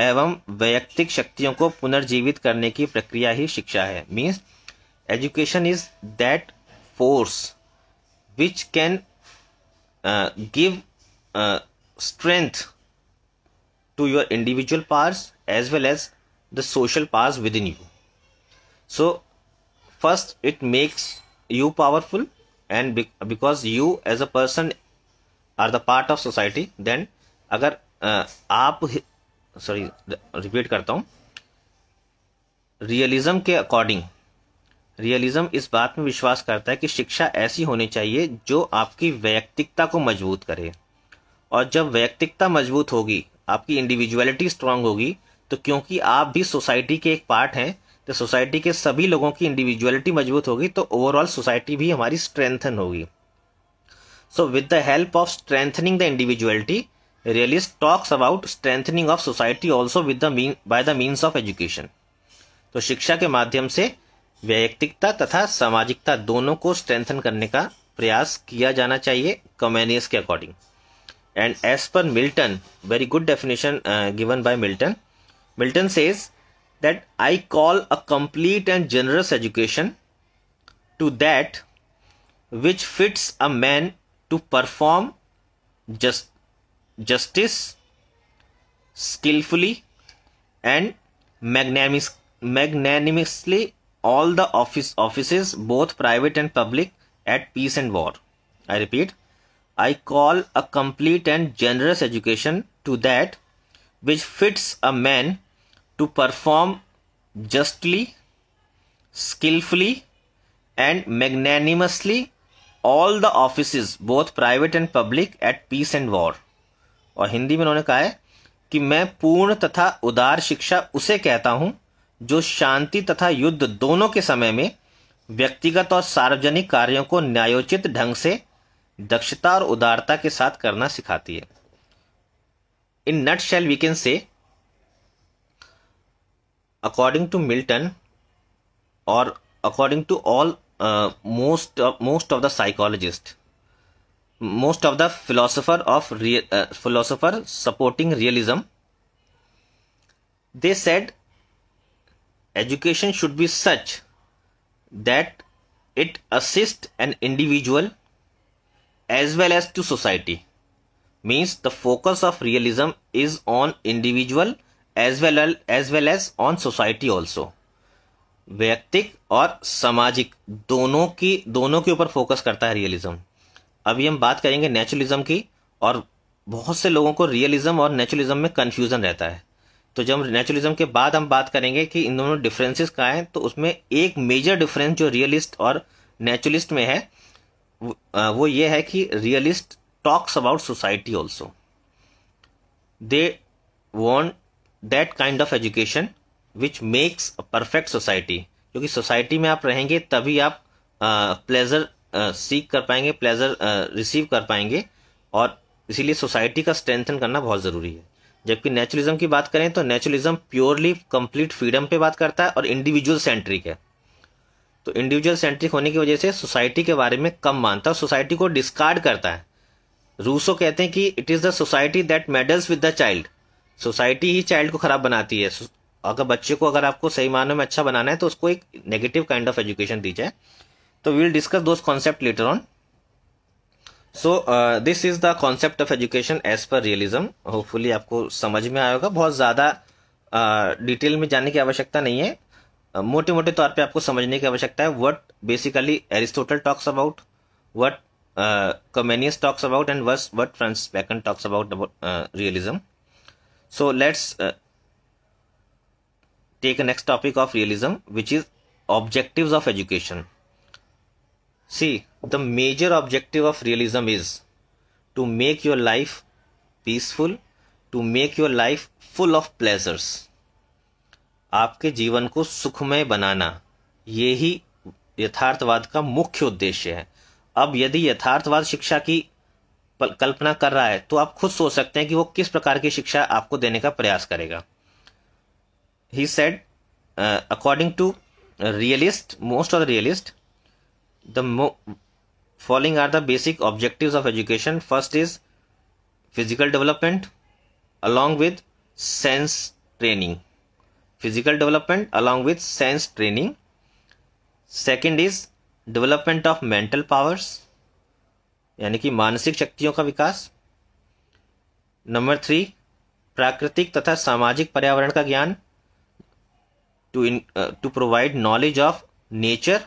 एवं वैयक्तिक शक्तियों को पुनर्जीवित करने की प्रक्रिया ही शिक्षा है means education is that force which can give strength to your individual parts as well as the social parts within you so first it makes you powerful and because you as a person are the part of society then अगर uh, आप sorry repeat करता हूँ realism के according realism इस बात में विश्वास करता है कि शिक्षा ऐसी होनी चाहिए जो आपकी व्यक्तिकता को मजबूत करे और जब व्यक्तिकता मजबूत होगी आपकी इंडिविजुअलिटी स्ट्रांग होगी तो क्योंकि आप भी सोसाइटी के एक पार्ट हैं तो सोसाइटी के सभी लोगों की इंडिविजुअलिटी मजबूत होगी तो ओवरऑल सोसाइटी भी हमारी स्ट्रेंथन होगी so with the help of strengthening the individuality realist talks about strengthening of society also with the mean by the means तो शिक्षा के माध्यम से व्यक्तिकता तथा सामाजिकता दोनों को स्ट्रेंथन करने का प्रयास किया जाना चाहिए कमेनियस के according and as per Milton very good definition given by Milton Milton says that I call a complete and generous education to that which fits a man to perform just justice, skillfully, and magnanimous, magnanimously all the office offices, both private and public, at peace and war. I repeat, I call a complete and generous education to that which fits a man to perform justly, skillfully, and magnanimously all the offices, both private and public, at peace and war. और हिंदी में उन्होंने कहा है कि मैं पूर्ण तथा उदार शिक्षा उसे कहता हूं जो शांति तथा युद्ध दोनों के समय में व्यक्तिगत और सार्वजनिक कार्यों को न्यायोचित ढंग से दक्षता और उदारता के साथ करना सिखाती है in nutshell we can say according to Milton और according to all most most of the psychologist most of the philosopher of real philosopher supporting realism they said education should be such that it assist an individual as well as to society means the focus of realism is on individual as well as well as on society also व्यक्तिक और सामाजिक दोनों की दोनों के ऊपर focus करता है रियलिज्म अभी हम बात करेंगे नेचुरलिज्म की और बहुत से लोगों को रियलिज्म और नेचुरलिज्म में कन्फ्यूज़न रहता है तो जब नेचुरलिज्म के बाद हम बात करेंगे कि इन दोनों डिफरेंसेस क्या हैं तो उसमें एक मेजर डिफरेंस जो रियलिस्ट और नेचुरलिस्ट में है वो ये है कि realist talks about society also they want that kind of education which makes a perfect society क्योंकि सोसाइटी में आप रहेंगे तभी आप प्लेजर सीख कर पाएंगे प्लेजर रिसीव कर पाएंगे और इसीलिए सोसाइटी का स्ट्रेंथन करना बहुत ज़रूरी है जबकि नेचुरलिज्म की बात करें तो नेचुरलिज्म प्योरली कंप्लीट फ्रीडम पे बात करता है और इंडिविजुअल सेंट्रिक है तो इंडिविजुअल सेंट्रिक होने की वजह से सोसाइटी के बारे में कम मानता है और सोसाइटी को डिस्कार्ड करता है रूसो कहते हैं कि it is the society that meddles with the child society ही चाइल्ड को खराब बनाती है अगर बच्चे को अगर आपको सही मानों में अच्छा बनाना है तो उसको एक नेगेटिव काइंड ऑफ एजुकेशन दी जाए So तो we will discuss those concepts later on. So this is the concept of education as per realism hopefully आपको समझ में आएगा बहुत ज़्यादा डिटेल uh, में जाने की आवश्यकता नहीं है uh, मोटे मोटे तौर पे आपको समझने की आवश्यकता है what basically Aristotle talks about what Comenius talks about and was what Francis Bacon talks about realism so let's take next topic of realism which is objectives of education See, the major objective of realism is to make your life peaceful, to make your life full of pleasures. आपके जीवन को सुखमय बनाना ये ही यथार्थवाद का मुख्य उद्देश्य है अब यदि यथार्थवाद शिक्षा की कल्पना कर रहा है तो आप खुद सोच सकते हैं कि वो किस प्रकार की शिक्षा आपको देने का प्रयास करेगा he said according to realist most of the realist the mo- following are the basic objectives of education first is physical development along with sense training physical development along with sense training second is development of mental powers यानी कि मानसिक शक्तियों का विकास number three प्राकृतिक तथा सामाजिक पर्यावरण का ज्ञान to in to provide knowledge of nature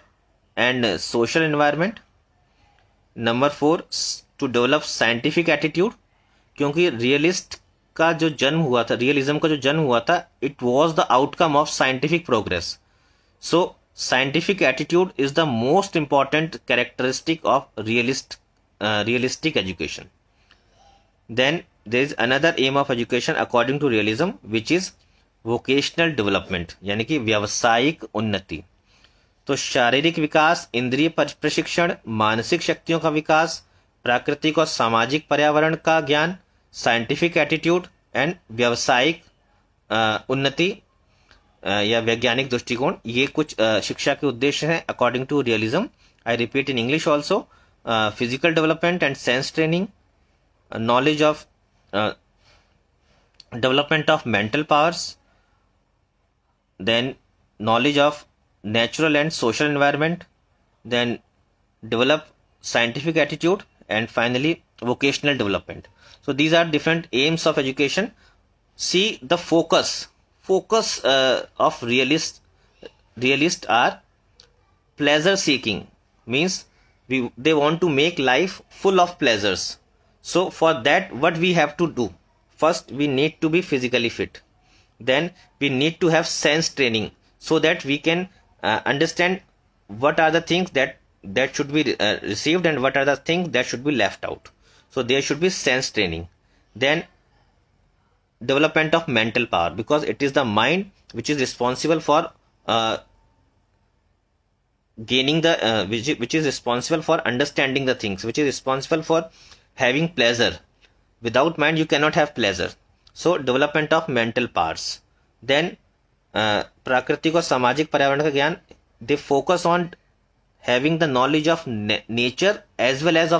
and social environment number four to develop scientific attitude क्योंकि रियलिस्ट का जो जन्म हुआ था रियलिज्म का जो जन्म हुआ था it was the outcome of scientific progress so scientific attitude is the most important characteristic of realist realistic education then there is another aim of education according to realism which is vocational development यानी कि व्यावसायिक उन्नति तो शारीरिक विकास इंद्रिय प्रशिक्षण मानसिक शक्तियों का विकास प्राकृतिक और सामाजिक पर्यावरण का ज्ञान साइंटिफिक एटीट्यूड एंड व्यवसायिक उन्नति या वैज्ञानिक दृष्टिकोण ये कुछ शिक्षा के उद्देश्य हैं according to realism I repeat in English also physical development and sense training knowledge of development of mental powers then knowledge of natural and social environment then develop scientific attitude and finally vocational development so these are different aims of education see the focus focus uh, of realists realists are pleasure seeking means we they want to make life full of pleasures so for that what we have to do first we need to be physically fit then we need to have sense training so that we can uh, understand what are the things that that should be uh, received and what are the things that should be left out so there should be sense training then development of mental power because it is the mind which is responsible for uh, gaining the uh, which, which is responsible for understanding the things which is responsible for having pleasure without mind you cannot have pleasure so development of mental powers then प्राकृतिक और सामाजिक पर्यावरण का ज्ञान दे focus on having the knowledge of nature as well as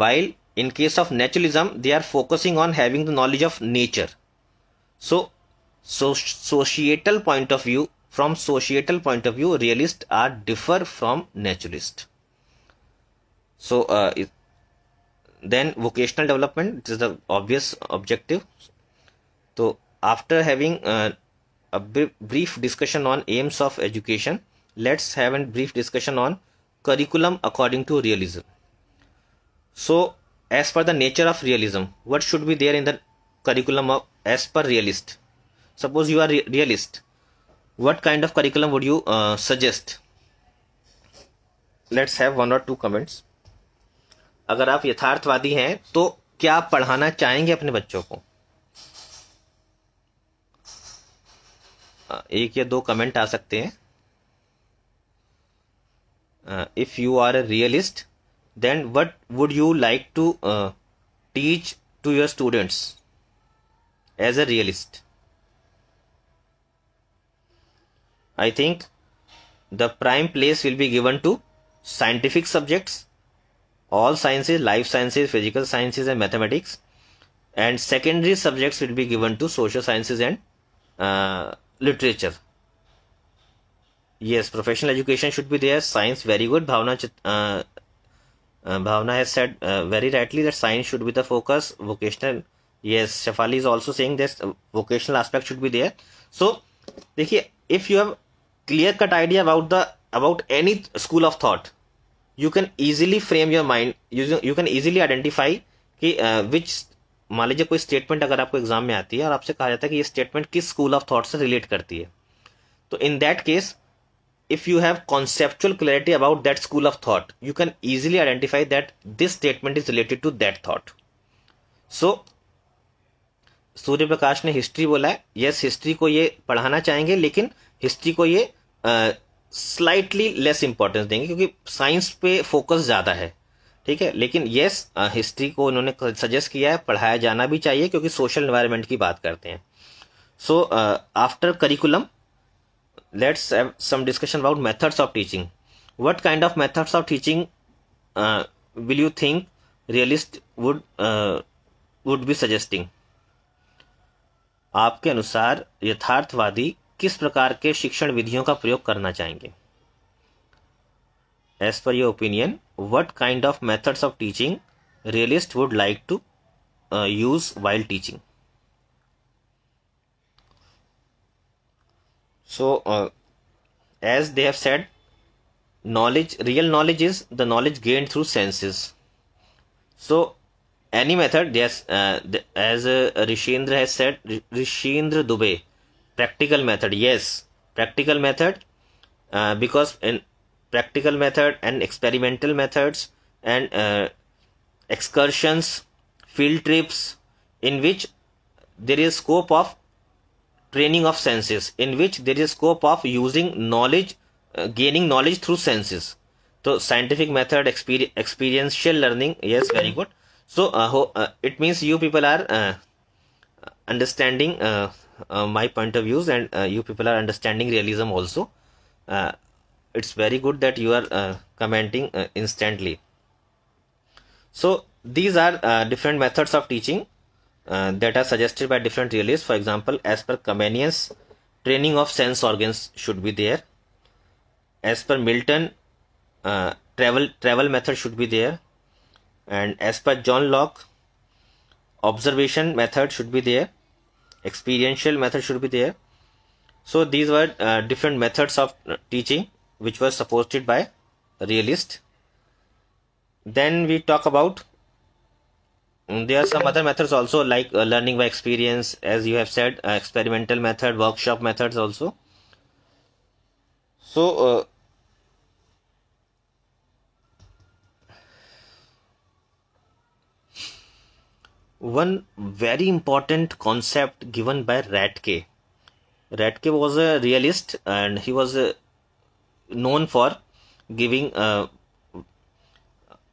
while in case of naturalism they are focusing on having the knowledge of nature so societal point of view from societal point of view realists are differ from naturalist so uh, then vocational development is the obvious objective so after having uh, a brief discussion on aims of education let's have a brief discussion on curriculum according to realism so as per the nature of realism what should be there in the curriculum of as per realist suppose you are re realist what kind of curriculum would you uh, suggest let's have one or two comments अगर आप यथार्थवादी हैं तो क्या आप पढ़ाना चाहेंगे अपने बच्चों को एक या दो कमेंट आ सकते हैं if you are a realist then what would you like to teach to your students as a realist I think the prime place will be given to scientific subjects all sciences life sciences physical sciences and mathematics and secondary subjects will be given to social sciences and literature yes professional education should be there science very good Bhavana Bhavana has said very rightly that science should be the focus vocational yes Shefali is also saying this vocational aspect should be there so देखिए if you have clear cut idea about the about any school of thought you can easily frame your mind you can easily identify कि which uh, मान लीजिए कोई statement अगर आपको exam में आती है और आपसे कहा जाता है कि ये स्टेटमेंट किस स्कूल ऑफ थॉट से रिलेट करती है तो in that case if you have conceptual clarity about that school of thought you can easily identify that this statement is related to that thought so Surya Prakash ने history बोला है yes yes, history को ये पढ़ाना चाहेंगे लेकिन हिस्ट्री को ये स्लाइटली लेस इंपॉर्टेंस देंगे क्योंकि साइंस पे फोकस ज़्यादा है ठीक है लेकिन येस हिस्ट्री uh, को इन्होंने सजेस्ट किया है पढ़ाया जाना भी चाहिए क्योंकि सोशल इन्वायरमेंट की बात करते हैं so after curriculum let's have some discussion about methods of teaching what kind of methods of teaching will you think realist would would be suggesting आपके अनुसार यथार्थवादी किस प्रकार के शिक्षण विधियों का प्रयोग करना चाहेंगे as per your opinion what kind of methods of teaching realist would like to uh, use while teaching so uh, as they have said knowledge real knowledge is the knowledge gained through senses so any method yes uh, the, as uh, rishindra has said rishindra dubey practical method yes practical method uh, because in practical method and experimental methods and uh, excursions field trips in which there is scope of training of senses in which there is scope of using knowledge uh, gaining knowledge through senses so scientific method exper experiential learning yes very good so uh, uh it means you people are uh, understanding uh, my point of views and you people are understanding realism also it's very good that you are uh, commenting uh, instantly so these are uh, different methods of teaching uh, that are suggested by different realists for example as per convenience training of sense organs should be there as per milton uh, travel travel method should be there and as per john locke observation method should be there experiential method should be there so these were uh, different methods of teaching which was supported by realist then we talk about mm, there are some other methods also like uh, learning by experience as you have said uh, experimental method workshop methods also so uh, one very important concept given by Radke. Radke was a realist and he was a known for giving uh,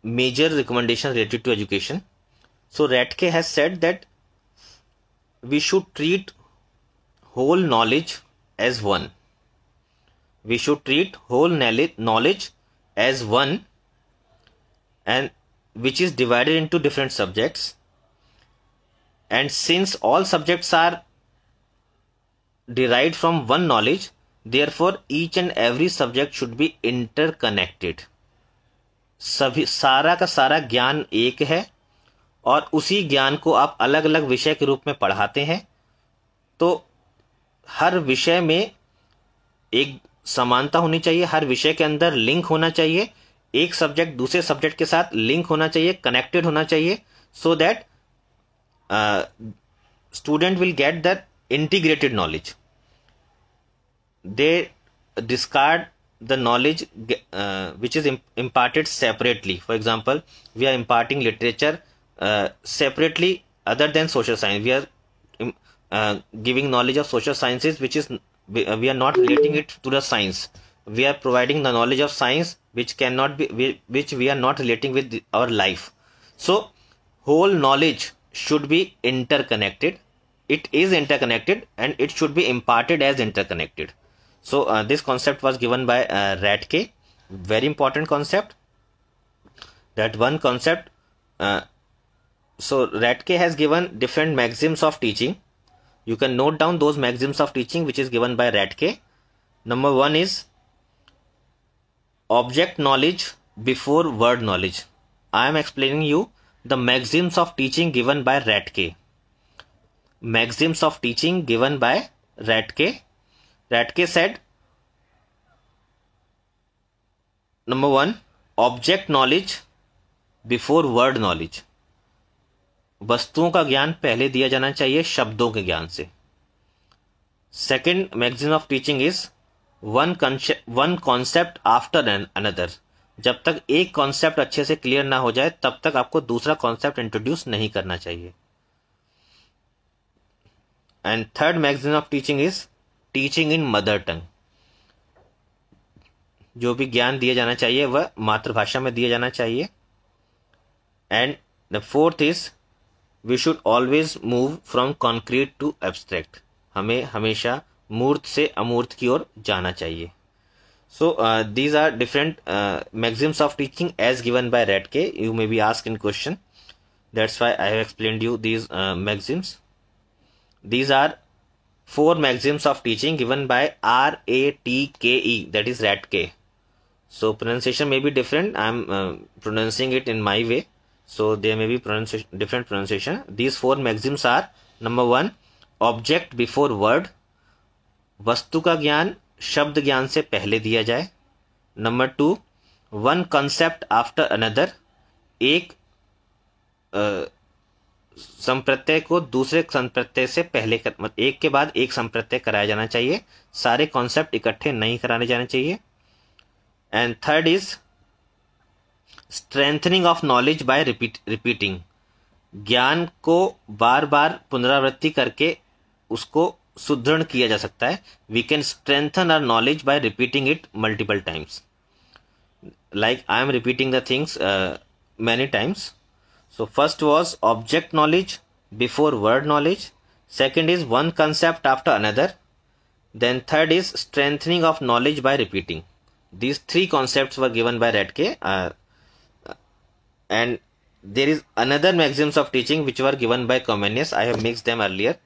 major recommendations related to education. So Ratke has said that we should treat whole knowledge as one. We should treat whole knowledge as one and which is divided into different subjects. And since all subjects are derived from one knowledge, therefore each and every subject should be interconnected सभी सारा का सारा ज्ञान एक है और उसी ज्ञान को आप अलग अलग विषय के रूप में पढ़ाते हैं तो हर विषय में एक समानता होनी चाहिए हर विषय के अंदर लिंक होना चाहिए एक सब्जेक्ट दूसरे सब्जेक्ट के साथ लिंक होना चाहिए कनेक्टेड होना चाहिए so that student will get that integrated knowledge they discard the knowledge uh, which is imparted separately for example we are imparting literature uh, separately other than social science we are um, uh, giving knowledge of social sciences which is we, uh, we, are not relating it to the science we are providing the knowledge of science which cannot be we, which we are not relating with the, our life so whole knowledge should be interconnected it is interconnected and it should be imparted as interconnected so uh, this concept was given by uh, Very important concept. That one concept. Uh, so Ratke has given different maxims of teaching. You can note down those maxims of teaching which is given by Ratke. Number one is object knowledge before word knowledge. I am explaining you the maxims of teaching given by Ratke. Maxims of teaching given by Ratke. Radke said number 1 object knowledge before word knowledge वस्तुओं का ज्ञान पहले दिया जाना चाहिए शब्दों के ज्ञान से second maxim of teaching is one one concept after an another जब तक एक कॉन्सेप्ट अच्छे से क्लियर ना हो जाए तब तक आपको दूसरा कॉन्सेप्ट इंट्रोड्यूस नहीं करना चाहिए and third maxim of teaching is teaching in mother tongue जो भी ज्ञान दिया जाना चाहिए वह मातृभाषा में दिया जाना चाहिए and the fourth is we should always move from concrete to abstract हमें हमेशा मूर्त से अमूर्त की ओर जाना चाहिए so these are different maxims of teaching as given by Ratke you may be asking question that's why I have explain you these maxims these are four maxims of teaching given by R A T K E that is Ratke. So pronunciation may be different. I am uh, pronouncing it in my way. So there may be pronunciation different pronunciation. These four maxims are number one, object before word. वस्तु का ज्ञान शब्द ज्ञान से पहले दिया जाए number two one concept after another एक संप्रत्यय को दूसरे संप्रत्यय से पहले मतलब एक के बाद एक संप्रत्यय कराया जाना चाहिए सारे कॉन्सेप्ट इकट्ठे नहीं कराने जाने चाहिए and third is strengthening of knowledge by repeat repeating ज्ञान को बार बार पुनरावृत्ति करके उसको सुदृढ़ किया जा सकता है we can strengthen our knowledge by repeating it multiple times like I am repeating the things many times So first was object knowledge before word knowledge. Second is one concept after another. Then third is strengthening of knowledge by repeating. These three concepts were given by Radke. Uh, and there is another maxims of teaching which were given by Comenius. I have mixed them earlier.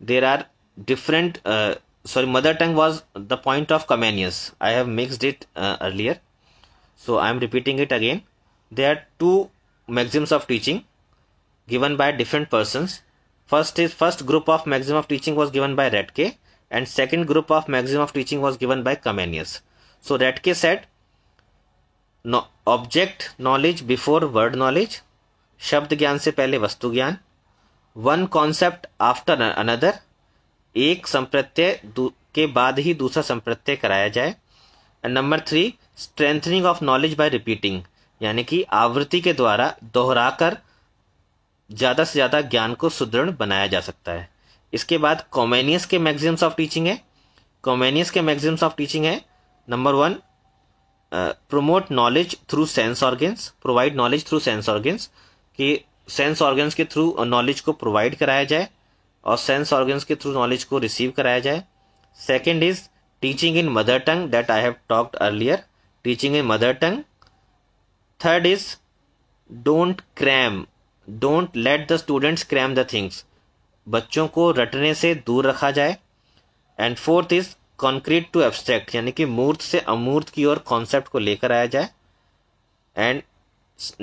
There are different, uh, sorry, mother tongue was the point of Comenius. I have mixed it uh, earlier. So I am repeating it again. There are two maxims of teaching given by different persons. First is first group of maxim of teaching was given by ratke and second group of maxim of teaching was given by Comenius. So ratke said no, object knowledge before word knowledge, शब्द ज्ञान से पहले वस्तु ज्ञान one concept after another एक संप्रत्यय के बाद ही दूसरा संप्रत्यय कराया जाए and number three strengthening of knowledge by repeating यानी कि आवृत्ति के द्वारा दोहराकर ज़्यादा से ज़्यादा ज्ञान को सुदृढ़ बनाया जा सकता है इसके बाद कॉमेनियस के मैगजिम्स ऑफ टीचिंग है कॉमेनियस के मैगजिम्स ऑफ टीचिंग है number one promote knowledge through sense organs provide knowledge through sense organs कि सेंस ऑर्गेन्स के थ्रू नॉलेज को प्रोवाइड कराया जाए और सेंस ऑर्गेन्स के थ्रू नॉलेज को रिसीव कराया जाए second is teaching in mother tongue that I have talked earlier teaching in mother tongue third is don't cram don't let the students cram the things बच्चों को रटने से दूर रखा जाए and fourth is concrete to abstract यानी कि मूर्त से अमूर्त की ओर कॉन्सेप्ट को लेकर आया जाए and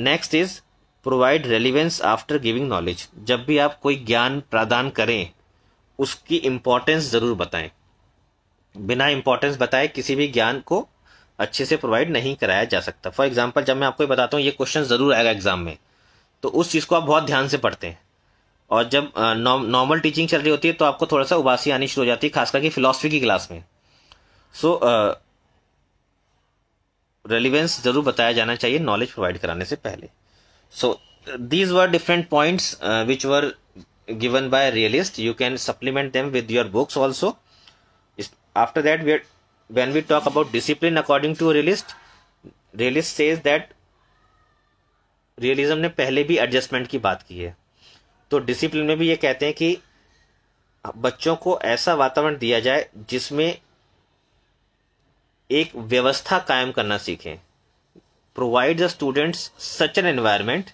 next is provide relevance after giving knowledge जब भी आप कोई ज्ञान प्रदान करें उसकी इम्पोर्टेंस ज़रूर बताएं बिना इम्पोर्टेंस बताए किसी भी ज्ञान को अच्छे से प्रोवाइड नहीं कराया जा सकता फॉर एग्जाम्पल जब मैं आपको बताता हूँ ये क्वेश्चन ज़रूर आएगा एग्जाम में तो उस चीज़ को आप बहुत ध्यान से पढ़ते हैं और जब नॉर्मल टीचिंग चल रही होती है तो आपको थोड़ा सा उबासी आनी शुरू हो जाती है खास करके फिलोसफी की क्लास में सो रेलिवेंस ज़रूर बताया जाना चाहिए नॉलेज प्रोवाइड कराने से पहले so these were different points which were given by realist you can supplement them with your books also after that we when we talk about discipline according to realist realist says that realism ने पहले भी adjustment की बात की है तो discipline में भी ये कहते हैं कि बच्चों को ऐसा वातावरण दिया जाए जिसमें एक व्यवस्था कायम करना सीखें provide the students such an environment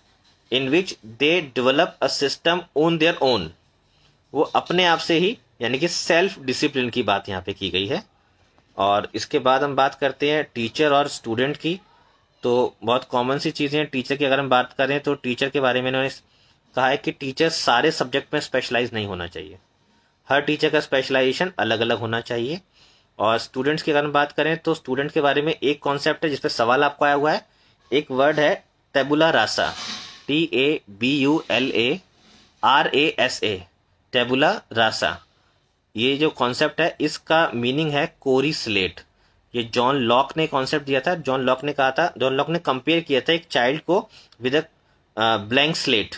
in which they develop a system on their own वो अपने आप से ही यानी कि सेल्फ डिसिप्लिन की बात यहाँ पे की गई है और इसके बाद हम बात करते हैं टीचर और स्टूडेंट की तो बहुत कॉमन सी चीज़ें हैं टीचर की अगर हम बात करें तो टीचर के बारे में इन्होंने कहा है कि टीचर सारे सब्जेक्ट में स्पेशलाइज नहीं होना चाहिए हर टीचर का स्पेशलाइजेशन अलग अलग होना चाहिए और स्टूडेंट्स की अगर हम बात करें तो स्टूडेंट के बारे में एक कॉन्सेप्ट है जिसपे सवाल आपको आया हुआ है एक वर्ड है tabula rasa T A B U L A R A S A tabula rasa ये जो कॉन्सेप्ट है इसका मीनिंग है कोरी स्लेट ये जॉन लॉक ने कॉन्सेप्ट दिया था जॉन लॉक ने कहा था जॉन लॉक ने कंपेयर किया था एक चाइल्ड को विद अ ब्लैंक स्लेट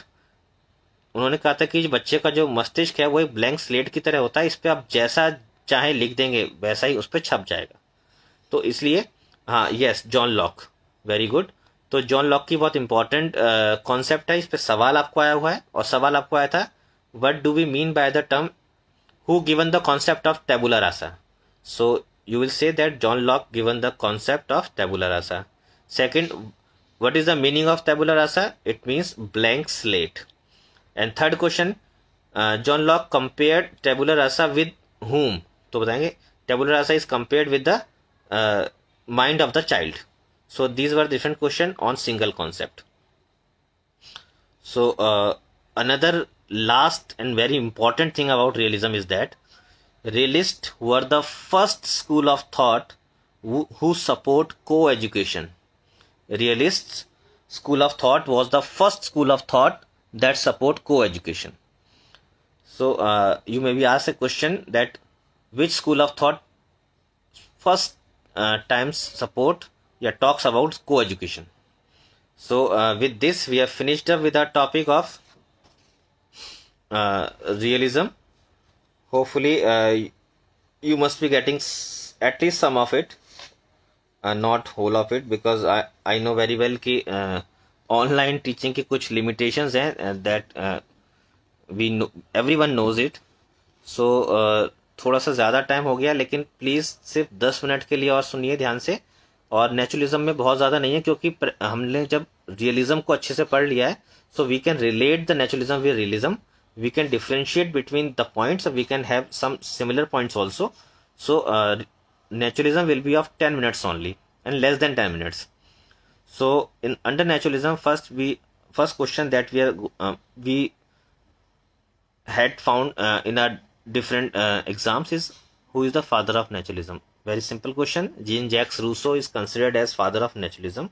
उन्होंने कहा था कि बच्चे का जो मस्तिष्क है वो एक ब्लैंक स्लेट की तरह होता है इस पर आप जैसा चाहे लिख देंगे वैसा ही उस पर छप जाएगा तो इसलिए हाँ yes John Locke very good तो जॉन लॉक की बहुत इंपॉर्टेंट कॉन्सेप्ट uh, है इस पर सवाल आपको आया हुआ है और सवाल आपको आया था what do we mean by the term who given the concept of tabula rasa so you will say that john locke given the concept of tabula rasa second what is the meaning of tabula rasa it means blank slate and third question uh, john locke compared tabula rasa with whom तो बताएंगे tabula rasa is compared with the uh, mind of the child so these were different question on single concept so uh, another last and very important thing about realism is that realists were the first school of thought who, who support co-education realists school of thought was the first school of thought that support co-education so uh, you may be asked a question that which school of thought first uh, times support yeah talks about co-education so uh, with this we have finished up with our topic of Uh, realism hopefully uh, you must be getting at least some of it uh, not whole of it because I I know very कि online teaching की कुछ limitation हैं that we know everyone knows it so थोड़ा सा ज़्यादा time हो गया लेकिन प्लीज़ सिर्फ दस मिनट के लिए और सुनिए ध्यान से और नेचुरलिज्म में बहुत ज़्यादा नहीं है क्योंकि हमने जब रियलिज्म को अच्छे से पढ़ लिया है so we can relate the naturalism with realism we can differentiate between the points we can have some similar points also so uh, naturalism will be of 10 minutes only and less than 10 minutes so in under naturalism first we first question that we are uh, we had found uh, in our different uh, exams is who is the father of naturalism very simple question jean jacques rousseau is considered as father of naturalism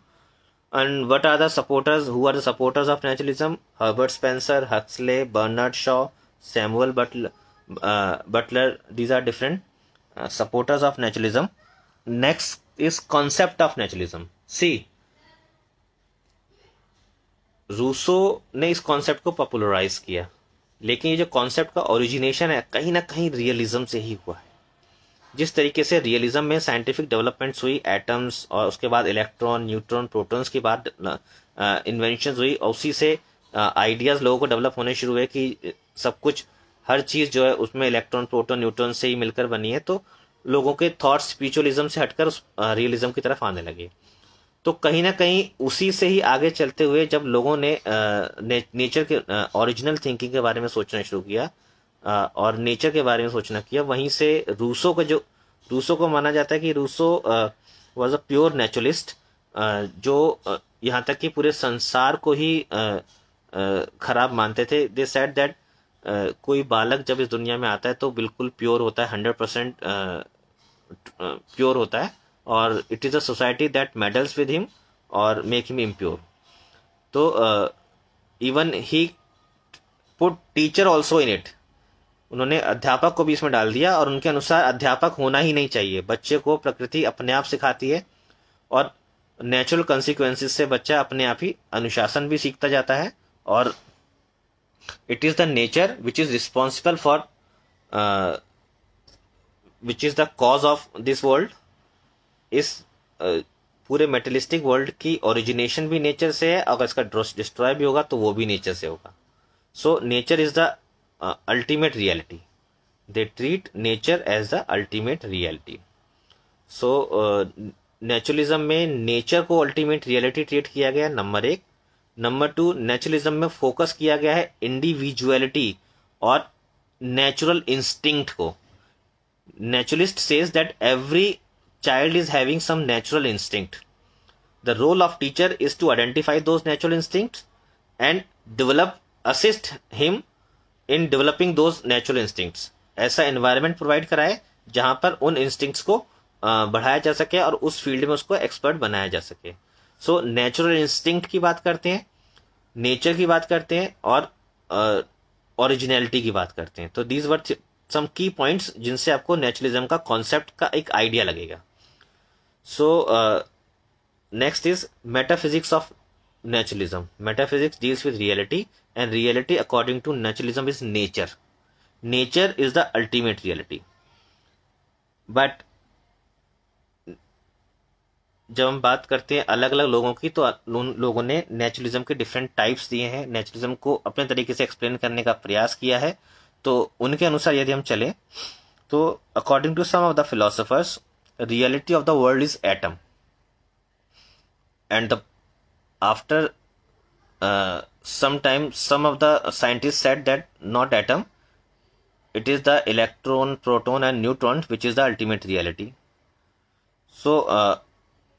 And what are the supporters? Who are the supporters of naturalism? Herbert Spencer, Huxley, Bernard Shaw, Samuel Butler. Uh, Butler. These are different uh, supporters of naturalism. Next is concept of naturalism. See, Rousseau ने इस concept को popularise किया लेकिन ये जो concept का origination है कहीं ना कहीं रियलिज्म से ही हुआ है जिस तरीके से रियलिज्म में साइंटिफिक डेवलपमेंट्स हुई एटम्स और उसके बाद इलेक्ट्रॉन न्यूट्रॉन प्रोटॉन्स के बाद इन्वेंशन हुई और उसी से आइडियाज़ लोगों को डेवलप होने शुरू हुए कि सब कुछ हर चीज़ जो है उसमें इलेक्ट्रॉन प्रोटॉन न्यूट्रॉन से ही मिलकर बनी है तो लोगों के थॉट स्पिरिचुअलिज्म से हटकर उस रियलिज्म की तरफ आने लगे तो कहीं ना कहीं उसी से ही आगे चलते हुए जब लोगों ने नेचर के ओरिजिनल थिंकिंग के बारे में सोचना शुरू किया और नेचर के बारे में सोचना किया वहीं से रूसो का जो रूसो को माना जाता है कि Rousseau was a pure naturalist जो यहाँ तक कि पूरे संसार को ही खराब मानते थे दे सेड दैट कोई बालक जब इस दुनिया में आता है तो बिल्कुल प्योर होता है हंड्रेड परसेंट प्योर होता है और it is a society that meddles with him और मेक हिम इम्प्योर तो even he put teacher also in it उन्होंने अध्यापक को भी इसमें डाल दिया और उनके अनुसार अध्यापक होना ही नहीं चाहिए बच्चे को प्रकृति अपने आप सिखाती है और नेचुरल कॉन्सिक्वेंसेज से बच्चा अपने आप ही अनुशासन भी सीखता जाता है और it is the nature which is responsible for which is the cause of this world इस uh, पूरे मेटलिस्टिक वर्ल्ड की ओरिजिनेशन भी नेचर से है अगर इसका डिस्ट्रॉय भी होगा तो वो भी नेचर से होगा so nature is the ultimate reality they treat nature as the ultimate reality so naturalism में नेचर को अल्टीमेट रियलिटी ट्रीट किया गया नंबर एक नंबर टू नेचुरलिज्म में फोकस किया गया है इंडिविजुअलिटी और नेचुरल इंस्टिंक्ट को naturalist says that every child is having some natural instinct the role of teacher is to identify those natural instinct and develop assist him in developing those natural instincts ऐसा environment provide कराए जहां पर उन instincts को बढ़ाया जा सके और उस फील्ड में उसको एक्सपर्ट बनाया जा सके सो नेचुरल इंस्टिंक्ट की बात करते हैं नेचर की बात करते हैं और ओरिजिनलिटी की बात करते हैं तो दीज वर सम की पॉइंट्स जिनसे आपको नेचुरलिज्म का कॉन्सेप्ट का एक आइडिया लगेगा so next is metaphysics of naturalism metaphysics deals with reality and reality according to naturalism is nature nature is the ultimate reality but जब हम बात करते हैं अलग अलग लोगों की तो उन लोगों ने नेचुरलिज्म के डिफरेंट टाइप्स दिए हैं नेचुरलिज्म को अपने तरीके से एक्सप्लेन करने का प्रयास किया है तो उनके अनुसार यदि हम चलें तो according to some of the philosophers reality of the world is atom and the after Uh, sometimes some of the scientists said that not atom it is the electron proton and neutron which is the ultimate reality so uh,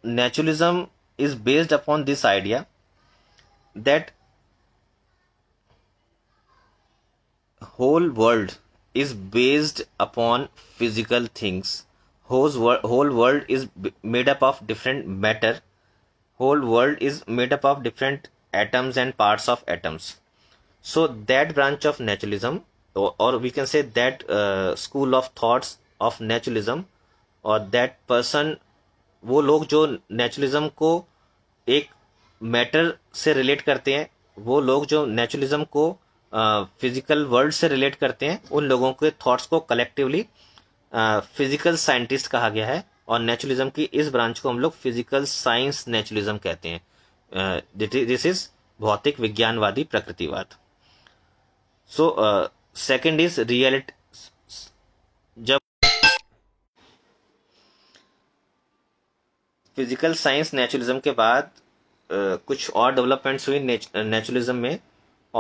naturalism is based upon this idea that whole world is based upon physical things whole, wor- whole world is b- made up of different matter whole world is made up of different atoms and parts of atoms so that branch of naturalism or, or we can say that uh, school of thoughts of naturalism और that person वो लोग जो naturalism को एक matter से relate करते हैं वो लोग जो नेचुरलिज्म को फिजिकल uh, वर्ल्ड से रिलेट करते हैं उन लोगों के थॉट्स को कलेक्टिवली फिजिकल साइंटिस्ट कहा गया है और नेचुरलिज्म की इस ब्रांच को हम लोग फिजिकल साइंस नेचुरलिज्म कहते हैं दिस इज भौतिक विज्ञानवादी प्रकृतिवाद सो सेकंड इज रियलिटी जब फिजिकल साइंस नेचुरलिज्म के बाद uh, कुछ और डेवलपमेंट्स हुई नेचुरलिज्म में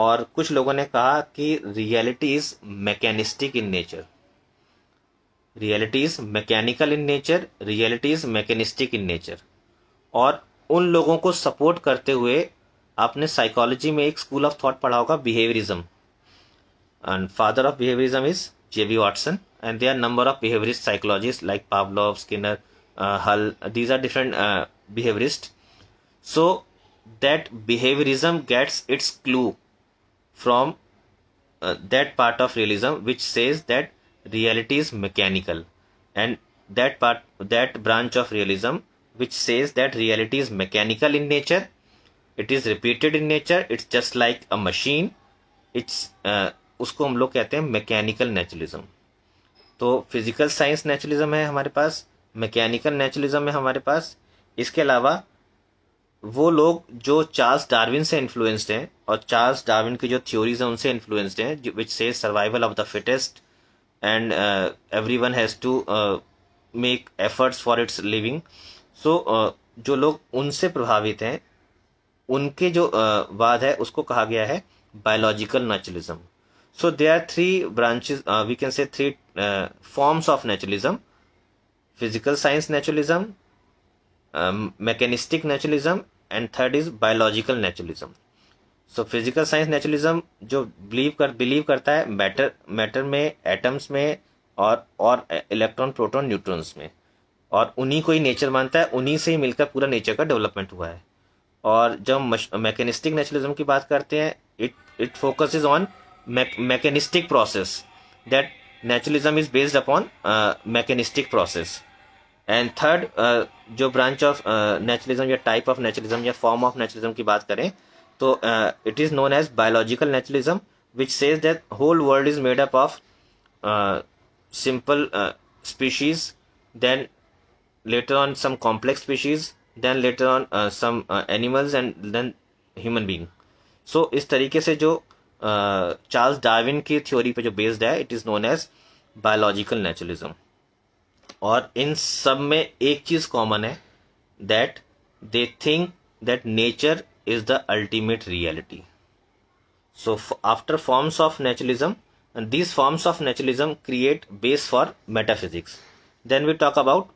और कुछ लोगों ने कहा कि reality is mechanistic in nature reality is mechanical in nature reality is mechanistic in nature और उन लोगों को सपोर्ट करते हुए आपने साइकोलॉजी में एक स्कूल ऑफ थॉट पढ़ा होगा behaviourism and father of behaviourism is J B Watson and they are number of behaviourist psychologist like Pavlov Skinner Hull these are different behaviourist so that behaviourism gets its clue from that part of realism which says that reality is mechanical and that part that branch of realism which says that reality is mechanical in nature it is repeated in nature it's just like a machine it's उसको हम लोग कहते हैं mechanical naturalism तो physical science naturalism है हमारे पास mechanical naturalism है हमारे पास इसके अलावा वो लोग जो चार्ल्स डार्विन से इन्फ्लुएंस्ड हैं और चार्ल्स डार्विन की जो थ्योरीज हैं उनसे इन्फ्लुएंस्ड हैं विच से survival of the fittest and every one has to make efforts for its living so जो लोग उनसे प्रभावित हैं उनके जो वाद है उसको कहा गया है biological naturalism so they are three branches we can say three forms of naturalism physical science naturalism mechanistic naturalism and third is biological naturalism so physical science naturalism जो बिलीव कर बिलीव करता है मैटर मैटर में atoms में और और electron proton neutrons में और उन्हीं को ही नेचर मानता है उन्हीं से ही मिलकर पूरा नेचर का डेवलपमेंट हुआ है और जब हम मैकेनिस्टिक नेचुरलिज्म की बात करते हैं it it focus on mechanistic process that naturalism is based upon mechanistic process and third जो ब्रांच ऑफ नेचुरलिज्म या टाइप ऑफ नेचुरलिज्म या फॉर्म ऑफ नेचुरलिज्म की बात करें तो it is known as biological naturalism which says that whole world is made up of simple species then later on some complex species then later on uh, some uh, animals and then human being so is tarike uh, charles darwin theory based hai it is known as biological naturalism और इन सब में एक चीज common है that they think that nature is the ultimate reality so after forms of naturalism these forms of naturalism create base for metaphysics then we talk about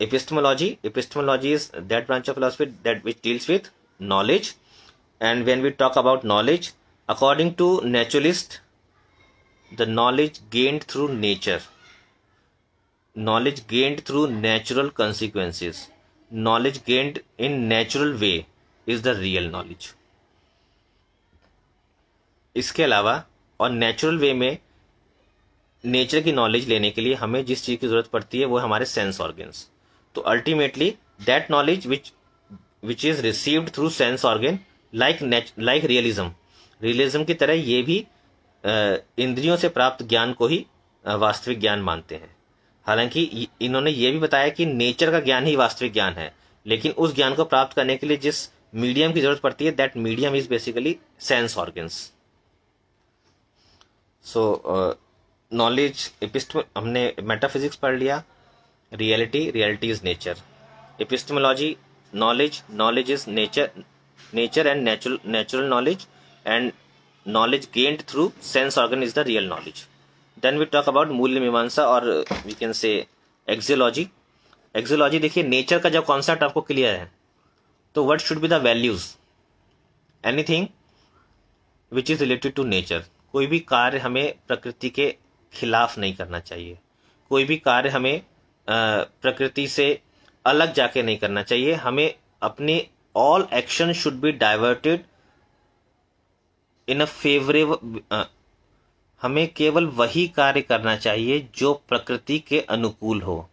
epistemology epistemology is that branch of philosophy that which deals with knowledge and when we talk about knowledge according to naturalist the knowledge gained through nature knowledge gained through natural consequences knowledge gained in natural way is the real knowledge इसके अलावा और natural way में nature की knowledge लेने के लिए हमें जिस चीज़ की ज़रूरत पड़ती है वो हमारे सेंस ऑर्गन्स तो ultimately that knowledge which which is received through sense organ like like realism realism की तरह ये भी इंद्रियों से प्राप्त ज्ञान को ही वास्तविक ज्ञान मानते हैं हालांकि इन्होंने ये भी बताया कि नेचर का ज्ञान ही वास्तविक ज्ञान है लेकिन उस ज्ञान को प्राप्त करने के लिए जिस मीडियम की जरूरत पड़ती है that medium is basically sense organs so knowledge हमने मेटाफिजिक्स पढ़ लिया reality reality is nature epistemology knowledge knowledge is nature nature and natural natural knowledge and knowledge gained through sense organ is the real knowledge then we talk about moolya mimamsa or we can say axiology axiology dekhiye nature ka jab concept aapko clear hai to what should be the values anything which is related to nature कोई भी कार्य हमें प्रकृति के खिलाफ नहीं करना चाहिए कोई भी कार्य हमें प्रकृति से अलग जाके नहीं करना चाहिए हमें अपने all action should be diverted in a favourable हमें केवल वही कार्य करना चाहिए जो प्रकृति के अनुकूल हो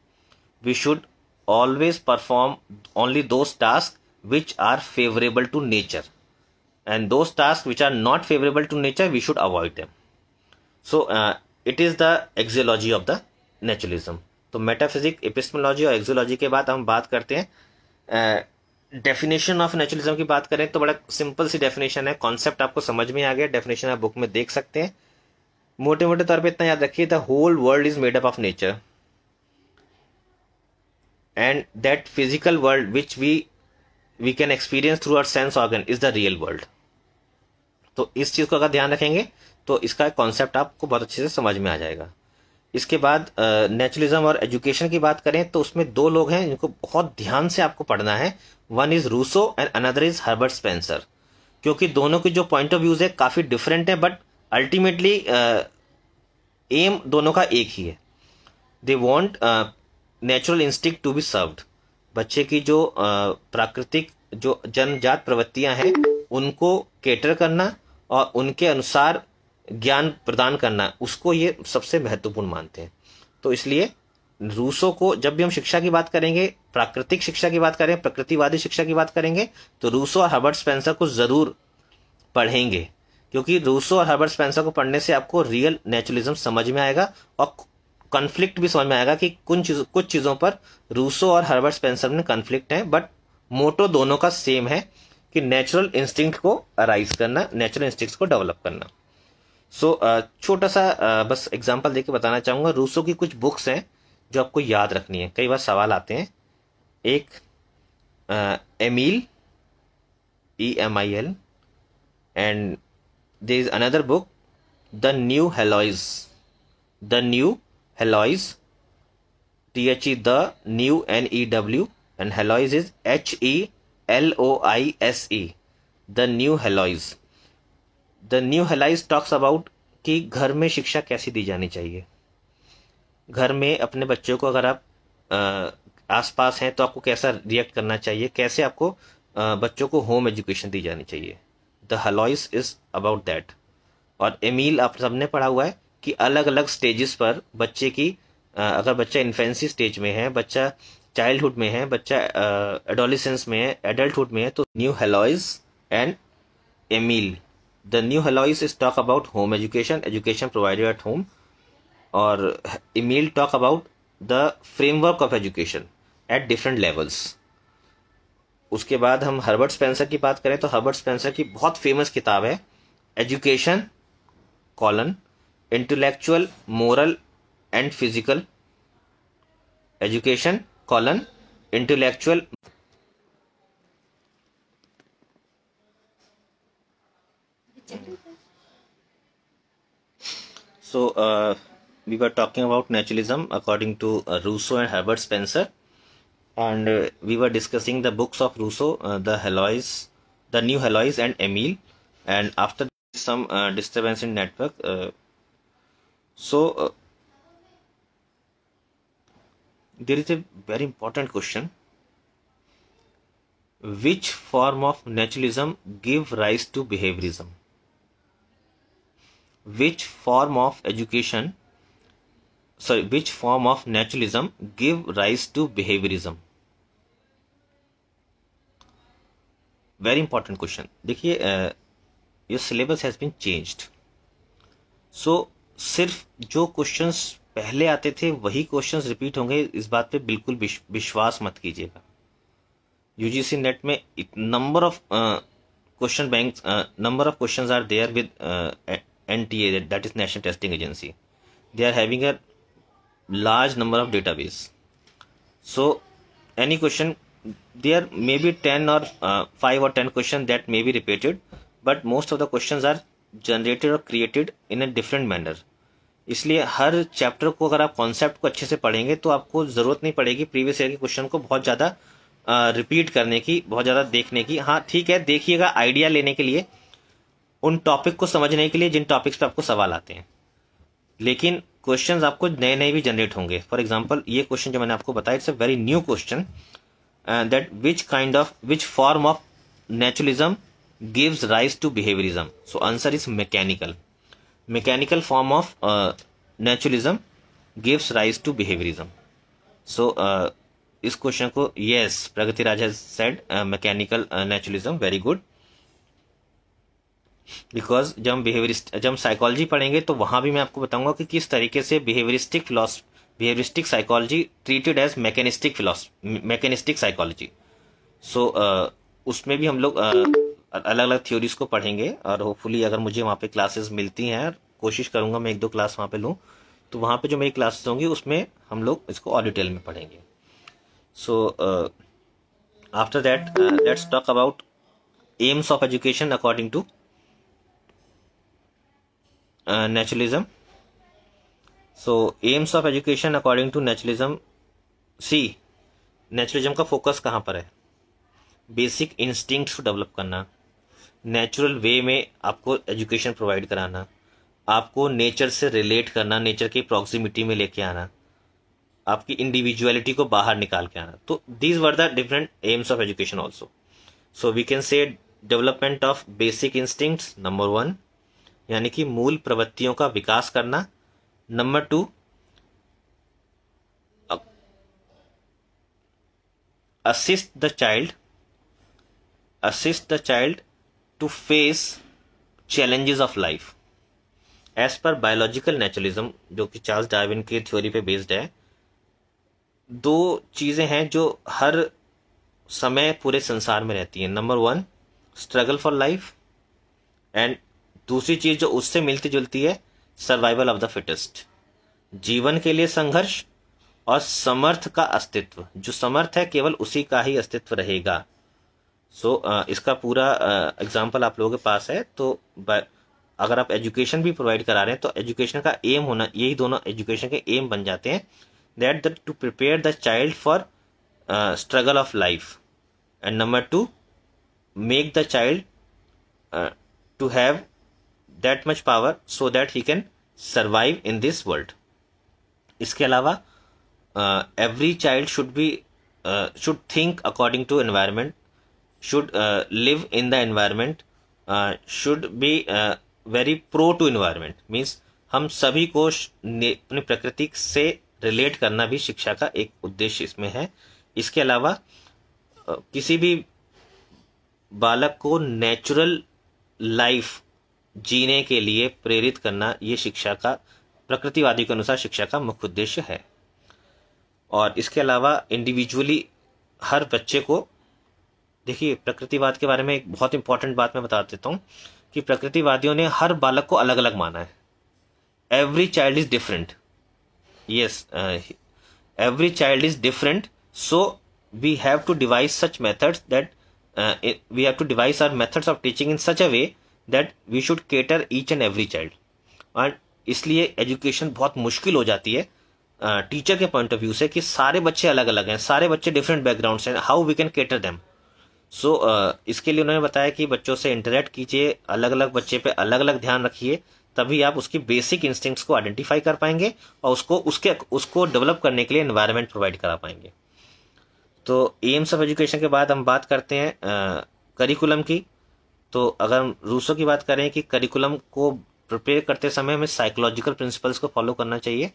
we should always perform only those task which are favourable to nature and those task which are not favourable to nature we should avoid em so it is the axiology of the naturalism तो metaphysic epistemology और axiology के बाद हम बात करते हैं definition of naturalism की बात करें तो बड़ा सिंपल सी डेफिनेशन है कॉन्सेप्ट आपको समझ में आ गया डेफिनेशन आप बुक में देख सकते हैं मोटे मोटे तौर पे इतना याद रखिए the whole world is made up of nature and that physical world which we we can experience through our sense organ is the real world तो इस चीज़ को अगर ध्यान रखेंगे तो इसका कॉन्सेप्ट आपको बहुत अच्छे से समझ में आ जाएगा इसके बाद नेचुरलिज्म और एजुकेशन की बात करें तो उसमें दो लोग हैं जिनको बहुत ध्यान से आपको पढ़ना है one is Rousseau and another is Herbert Spencer क्योंकि दोनों के जो पॉइंट ऑफ व्यूज़ है काफ़ी डिफरेंट है बट अल्टीमेटली एम दोनों का एक ही है they want natural instinct to be served बच्चे की जो प्राकृतिक जो जन्मजात प्रवृत्तियां हैं उनको केटर करना और उनके अनुसार ज्ञान प्रदान करना उसको ये सबसे महत्वपूर्ण मानते हैं तो इसलिए रूसो को जब भी हम शिक्षा की बात करेंगे प्राकृतिक शिक्षा की बात करें प्रकृतिवादी शिक्षा की बात करेंगे तो रूसो और हर्बर्ट स्पेंसर को ज़रूर पढ़ेंगे क्योंकि रूसो और हर्बर्ट स्पेंसर को पढ़ने से आपको रियल नेचुरलिज्म समझ में आएगा और कन्फ्लिक्ट भी समझ में आएगा कि कुछ चीज़ों कुछ चीज़ों पर रूसो और हर्बर्ट स्पेंसर में कन्फ्लिक्ट है बट मोटो दोनों का सेम है कि नेचुरल इंस्टिंक्ट को अराइज करना नेचुरल इंस्टिंक्ट को डेवलप करना सो so, uh, छोटा सा uh, बस एग्जाम्पल देके बताना चाहूँगा रूसो की कुछ बुक्स हैं जो आपको याद रखनी है कई बार सवाल आते हैं एक Emile E M I L and they is another book the New Heloise the New Heloise T H E the new N E W and Heloise is H E L O I S E the New Heloise the New Heloise talks about कि घर में शिक्षा कैसी दी जानी चाहिए घर में अपने बच्चों को अगर आप आसपास हैं तो आपको कैसा रिएक्ट करना चाहिए कैसे आपको आ, बच्चों को होम एजुकेशन दी जानी चाहिए the Heloise is about that और एमील आप सबने पढ़ा हुआ है कि अलग अलग स्टेजेस पर बच्चे की आ, अगर बच्चा इन्फेंसी स्टेज में है बच्चा चाइल्डहुड में है बच्चा एडोलिसेंस में है एडल्टहुड में है तो New Heloise and Emile the New Heloise is talk about home education education provided at home और Emile talk about the framework of education at different levels उसके बाद हम हर्बर्ट स्पेंसर की बात करें तो हर्बर्ट स्पेंसर की बहुत फेमस किताब है education colon intellectual moral and physical education colon intellectual so uh, we were talking about naturalism according to uh, Rousseau and Herbert Spencer and uh, we were discussing the books of Rousseau uh, the Heloise the new Heloise and Emile and after some uh, disturbance in network uh, so there is a very important question which form of naturalism give rise to behaviorism which form of education sorry which form of naturalism give rise to behaviorism very important question देखिए your syllabus has been changed so सिर्फ जो questions पहले आते थे वही questions repeat होंगे इस बात पे बिल्कुल विश्वास मत कीजिएगा यूजीसी नेट में number of question bank number of questions are there with nta that that is national testing agency they are having a large number of database so any question there may be 10 or uh, 5 or 10 question that may be repeated but most of the questions are generated or created in a different manner इसलिए हर chapter को अगर आप concept को अच्छे से पढ़ेंगे तो आपको ज़रूरत नहीं पड़ेगी प्रीवियस ईयर के क्वेश्चन को बहुत ज़्यादा रिपीट करने की बहुत ज़्यादा देखने की हाँ ठीक है देखिएगा आइडिया लेने के लिए उन टॉपिक को समझने के लिए जिन टॉपिक्स पे आपको सवाल आते हैं लेकिन क्वेश्चन आपको नए नए भी जनरेट होंगे फॉर एग्जाम्पल ये क्वेश्चन जो मैंने आपको बताया it's a very new question that which kind of which form of naturalism gives rise to behaviourism so answer is mechanical mechanical form of naturalism gives rise to behaviourism so इस question को yes Pragati Raj said mechanical naturalism very good because जब behaviourist जब psychology पढ़ेंगे तो वहां भी मैं आपको बताऊंगा कि किस तरीके से behaviouristic philos behaviouristic psychology treated as mechanistic philos mechanistic psychology so उसमें भी हम लोग अलग अलग थ्योरीज को पढ़ेंगे और होपफुली अगर मुझे वहाँ पे क्लासेस मिलती हैं कोशिश करूंगा मैं एक दो क्लास वहाँ पे लूँ तो वहाँ पे जो मेरी क्लासेस होंगी उसमें हम लोग इसको और डिटेल में पढ़ेंगे so after that let's talk about aims of education according to uh, naturalism so aims of education according to naturalism see naturalism का फोकस कहाँ पर है बेसिक इंस्टिंग को डेवलप करना नेचुरल वे में आपको एजुकेशन प्रोवाइड कराना आपको नेचर से रिलेट करना नेचर की प्रॉक्सिमिटी में लेके आना आपकी इंडिविजुअलिटी को बाहर निकाल के आना तो these were the different aims of education also so we can say development of basic instincts number one यानी कि मूल प्रवृत्तियों का विकास करना number two assist the child assist the child to face challenges of life as per biological naturalism जो कि Charles Darwin की थ्योरी पे बेस्ड है दो चीज़ें हैं जो हर समय पूरे संसार में रहती हैं number one struggle for life and दूसरी चीज जो उससे मिलती जुलती है सर्वाइवल ऑफ द फिटेस्ट जीवन के लिए संघर्ष और समर्थ का अस्तित्व जो समर्थ है केवल उसी का ही अस्तित्व रहेगा सो so, इसका पूरा एग्जाम्पल आप लोगों के पास है तो अगर आप एजुकेशन भी प्रोवाइड करा रहे हैं तो एजुकेशन का एम होना यही दोनों एजुकेशन के एम बन जाते हैं that the two prepare the child for struggle of life and number two make the child to have that much power so that he can survive in this world इसके अलावा every child should be should think according to environment should live in the environment should be very pro to environment means हम सभी को अपनी प्रकृति से relate करना भी शिक्षा का एक उद्देश्य इसमें है इसके अलावा uh, किसी भी बालक को नेचुरल लाइफ जीने के लिए प्रेरित करना ये शिक्षा का प्रकृतिवादी के अनुसार शिक्षा का मुख्य उद्देश्य है और इसके अलावा इंडिविजुअली हर बच्चे को देखिए प्रकृतिवाद के बारे में एक बहुत इंपॉर्टेंट बात मैं बता देता हूँ कि प्रकृतिवादियों ने हर बालक को अलग अलग माना है every child is different yes every child is different so we have to devise such methods that we have to devise our methods of teaching in such a way that we should cater each and every child and इसलिए education बहुत मुश्किल हो जाती है teacher के point of view से कि सारे बच्चे अलग अलग हैं सारे बच्चे डिफरेंट बैकग्राउंड हैं how we can cater them so इसके लिए उन्होंने बताया कि बच्चों से इंटरेक्ट कीजिए अलग अलग बच्चे पे अलग अलग ध्यान रखिए तभी आप उसकी बेसिक इंस्टिंक्ट्स को आइडेंटिफाई कर पाएंगे और उसको उसके उसको डेवलप करने के लिए इन्वायरमेंट प्रोवाइड करा पाएंगे तो एम्स ऑफ एजुकेशन के बाद हम बात करते हैं करिकुलम की तो अगर रूसो की बात करें कि करिकुलम को प्रिपेयर करते समय हमें साइकोलॉजिकल प्रिंसिपल्स को फॉलो करना चाहिए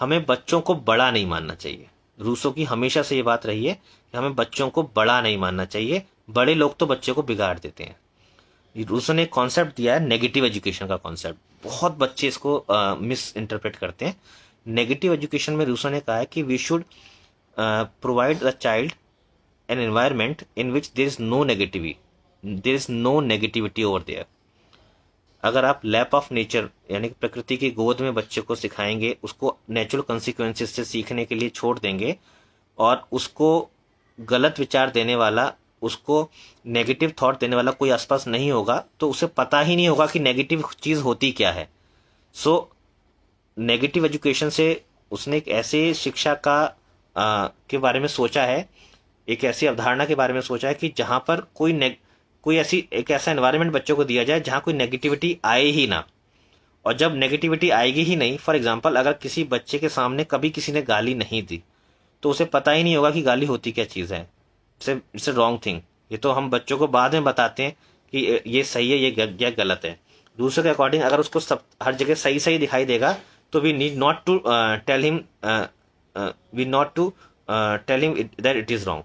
हमें बच्चों को बड़ा नहीं मानना चाहिए रूसो की हमेशा से ये बात रही है कि हमें बच्चों को बड़ा नहीं मानना चाहिए बड़े लोग तो बच्चे को बिगाड़ देते हैं रूसो ने कॉन्सेप्ट दिया है नेगेटिव एजुकेशन का कॉन्सेप्ट बहुत बच्चे इसको मिस इंटरप्रेट करते हैं नेगेटिव एजुकेशन में रूसो ने कहा है कि we should provide the child an environment in which there is no negativity there is no negativity over there अगर आप लैप ऑफ नेचर यानी कि प्रकृति की गोद में बच्चे को सिखाएंगे उसको नेचुरल कॉन्सिक्वेंसेस से सीखने के लिए छोड़ देंगे और उसको गलत विचार देने वाला उसको नेगेटिव थॉट देने वाला कोई आसपास नहीं होगा तो उसे पता ही नहीं होगा कि नेगेटिव चीज़ होती क्या है सो नेगेटिव एजुकेशन से उसने एक ऐसे शिक्षा का आ, के बारे में सोचा है एक ऐसी अवधारणा के बारे में सोचा है कि जहाँ पर कोई कोई ऐसी एक ऐसा एनवायरनमेंट बच्चों को दिया जाए जहाँ कोई नेगेटिविटी आए ही ना और जब नेगेटिविटी आएगी ही नहीं फॉर एग्जाम्पल अगर किसी बच्चे के सामने कभी किसी ने गाली नहीं दी तो उसे पता ही नहीं होगा कि गाली होती क्या चीज़ है इट्स ए रॉन्ग थिंग ये तो हम बच्चों को बाद में बताते हैं कि ये सही है ये या गलत है दूसरे के अकॉर्डिंग अगर उसको सब हर जगह सही सही दिखाई देगा तो we need not to tell him we not to tell him that it is wrong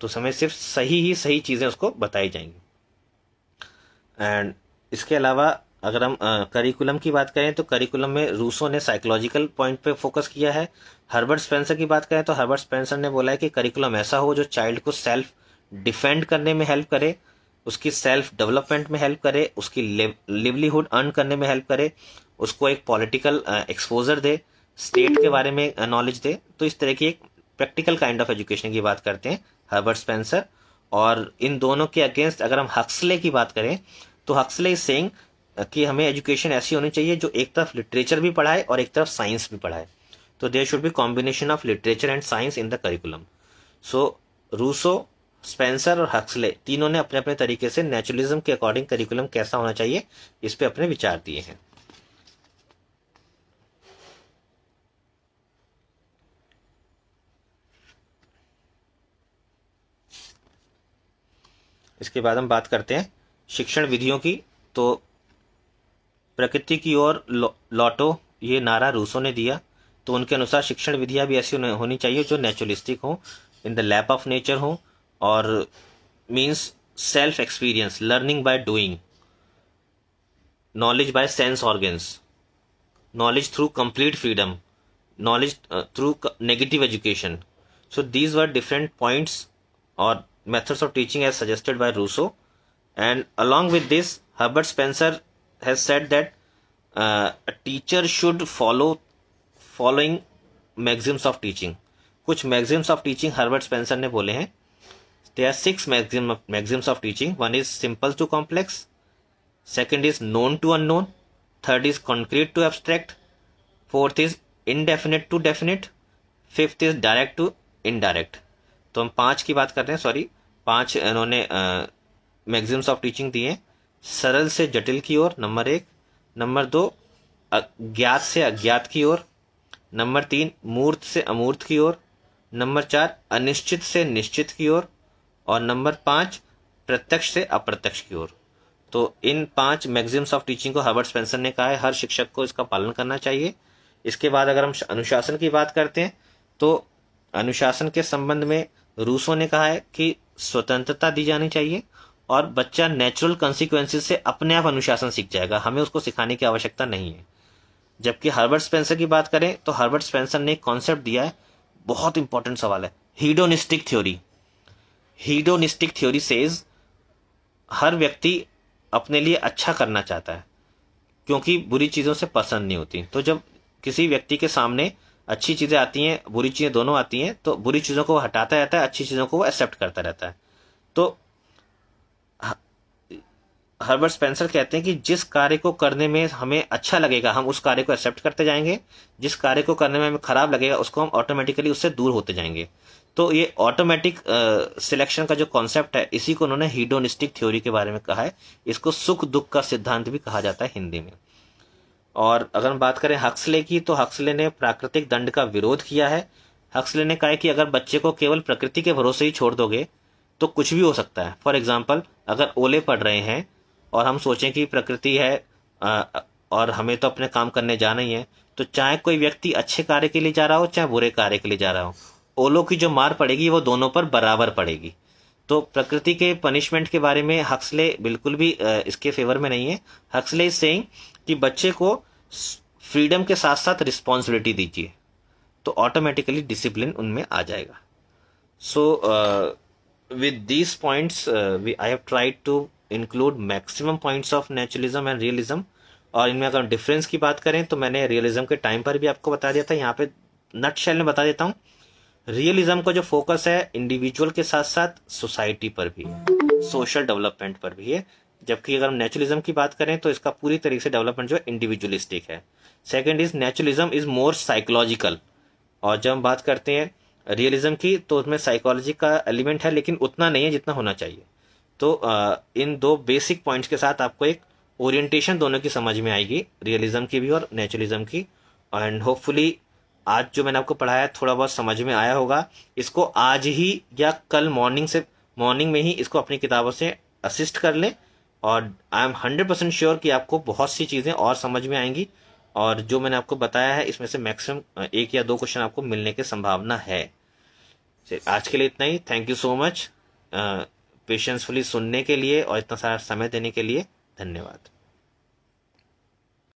तो समय सिर्फ सही ही सही चीज़ें उसको बताई जाएंगी एंड इसके अलावा अगर हम करिकुलम की बात करें तो करिकुलम में रूसो ने साइकोलॉजिकल पॉइंट पे फोकस किया है हर्बर्ट स्पेंसर की बात करें तो हर्बर्ट स्पेंसर ने बोला है कि करिकुलम ऐसा हो जो चाइल्ड को सेल्फ डिफेंड करने में हेल्प करे उसकी सेल्फ डेवलपमेंट में हेल्प करे उसकी लिवलीहुड अर्न करने में हेल्प करे उसको एक पॉलिटिकल एक्सपोजर दे स्टेट के बारे में नॉलेज दे तो इस तरह की एक प्रैक्टिकल काइंड ऑफ एजुकेशन की बात करते हैं हर्बर्ट स्पेंसर और इन दोनों के अगेंस्ट अगर हम हक्सले की बात करें तो हक्सले इज सेंग कि हमें एजुकेशन ऐसी होनी चाहिए जो एक तरफ लिटरेचर भी पढ़ाए और एक तरफ साइंस भी पढ़ाए तो there should be combination of literature and science in the curriculum so Rousseau Spencer और हक्सले तीनों ने अपने अपने तरीके से नेचुरलिज्म के अकॉर्डिंग करिकुलम कैसा होना चाहिए इस पर अपने विचार दिए हैं इसके बाद हम बात करते हैं शिक्षण विधियों की तो प्रकृति की ओर लौटो ये नारा रूसों ने दिया तो उनके अनुसार शिक्षण विधियाँ भी ऐसी होनी चाहिए जो नेचुरलिस्टिक हों in the lap of nature हों और means self experience learning by doing knowledge by sense organs knowledge through complete freedom knowledge through negative education so these were different points और methods of teaching as suggested by Rousseau. And along with this, Herbert Spencer has said that uh, a teacher should follow following maxims of teaching. कुछ maxims of teaching Herbert Spencer ने बोले हैं they are six maxims of teaching one is simple to complex second is known to unknown third is concrete to abstract fourth is indefinite to definite fifth is direct to indirect तो हम पांच की बात कर रहे हैं sorry पांच इन्होंने मैगजिम्स ऑफ टीचिंग दिए सरल से जटिल की ओर नंबर एक नंबर दो ज्ञात से अज्ञात की ओर नंबर तीन मूर्त से अमूर्त की ओर नंबर चार अनिश्चित से निश्चित की ओर और, नंबर पाँच प्रत्यक्ष से अप्रत्यक्ष की ओर तो इन पांच मैगजिम्स ऑफ टीचिंग को हर्बर्ट स्पेंसर ने कहा है हर शिक्षक को इसका पालन करना चाहिए इसके बाद अगर हम अनुशासन की बात करते हैं तो अनुशासन के संबंध में रूसों ने कहा है कि स्वतंत्रता दी जानी चाहिए और बच्चा नेचुरल कॉन्सिक्वेंसेज से अपने आप अनुशासन सीख जाएगा हमें उसको सिखाने की आवश्यकता नहीं है जबकि हर्बर्ट स्पेंसर की बात करें तो हर्बर्ट स्पेंसर ने एक कॉन्सेप्ट दिया है बहुत इंपॉर्टेंट सवाल है hedonistic theory hedonistic theory says हर व्यक्ति अपने लिए अच्छा करना चाहता है क्योंकि बुरी चीज़ों से पसंद नहीं होती तो जब किसी व्यक्ति के सामने अच्छी चीज़ें आती हैं बुरी चीज़ें दोनों आती हैं तो बुरी चीज़ों को वो हटाता रहता है अच्छी चीज़ों को वो एक्सेप्ट करता रहता है तो हर्बर्ट स्पेंसर कहते हैं कि जिस कार्य को करने में हमें अच्छा लगेगा हम उस कार्य को एक्सेप्ट करते जाएंगे जिस कार्य को करने में हमें खराब लगेगा उसको हम ऑटोमेटिकली उससे दूर होते जाएंगे तो ये ऑटोमेटिक सिलेक्शन का जो कॉन्सेप्ट है इसी को उन्होंने हीडोनिस्टिक थ्योरी के बारे में कहा है इसको सुख दुख का सिद्धांत भी कहा जाता है हिंदी में और अगर हम बात करें हक्सले की तो हक्सले ने प्राकृतिक दंड का विरोध किया है हक्सले ने कहा है कि अगर बच्चे को केवल प्रकृति के भरोसे ही छोड़ दोगे तो कुछ भी हो सकता है फॉर एग्जाम्पल अगर ओले पड़ रहे हैं और हम सोचें कि प्रकृति है और हमें तो अपने काम करने जाना ही है तो चाहे कोई व्यक्ति अच्छे कार्य के लिए जा रहा हो चाहे बुरे कार्य के लिए जा रहा हो ओलों की जो मार पड़ेगी वो दोनों पर बराबर पड़ेगी तो प्रकृति के पनिशमेंट के बारे में हक्सले बिल्कुल भी इसके फेवर में नहीं है हक्सले इज सेइंग कि बच्चे को फ्रीडम के साथ साथ रिस्पॉन्सिबिलिटी दीजिए तो ऑटोमेटिकली डिसिप्लिन उनमें आ जाएगा so with these points we I have tried to include maximum points of naturalism and realism और इनमें अगर डिफरेंस की बात करें तो मैंने रियलिज्म के टाइम पर भी आपको बता दिया था यहाँ पे नट शैल में बता देता हूँ रियलिज्म का जो फोकस है इंडिविजुअल के साथ साथ सोसाइटी पर भी है सोशल डेवलपमेंट पर भी है जबकि अगर हम नेचुरलिज्म की बात करें तो इसका पूरी तरीके से डेवलपमेंट जो है इंडिविजुअलिस्टिक है second is naturalism is more psychological और जब हम बात करते हैं रियलिज्म की तो उसमें साइकोलॉजी का एलिमेंट है लेकिन उतना नहीं है जितना होना चाहिए तो आ, इन दो बेसिक पॉइंट्स के साथ आपको एक ओरिएंटेशन दोनों की समझ में आएगी रियलिज्म की भी और नेचुरलिज्म की एंड होपफुली आज जो मैंने आपको पढ़ाया थोड़ा बहुत समझ में आया होगा इसको आज ही या कल मॉर्निंग से मॉर्निंग में ही इसको अपनी किताबों से असिस्ट कर लें और I am hundred percent sure कि आपको बहुत सी चीज़ें और समझ में आएंगी और जो मैंने आपको बताया है इसमें से मैक्सिमम एक या दो क्वेश्चन आपको मिलने की संभावना है आज के लिए इतना ही thank you so much patiently सुनने के लिए और इतना सारा समय देने के लिए धन्यवाद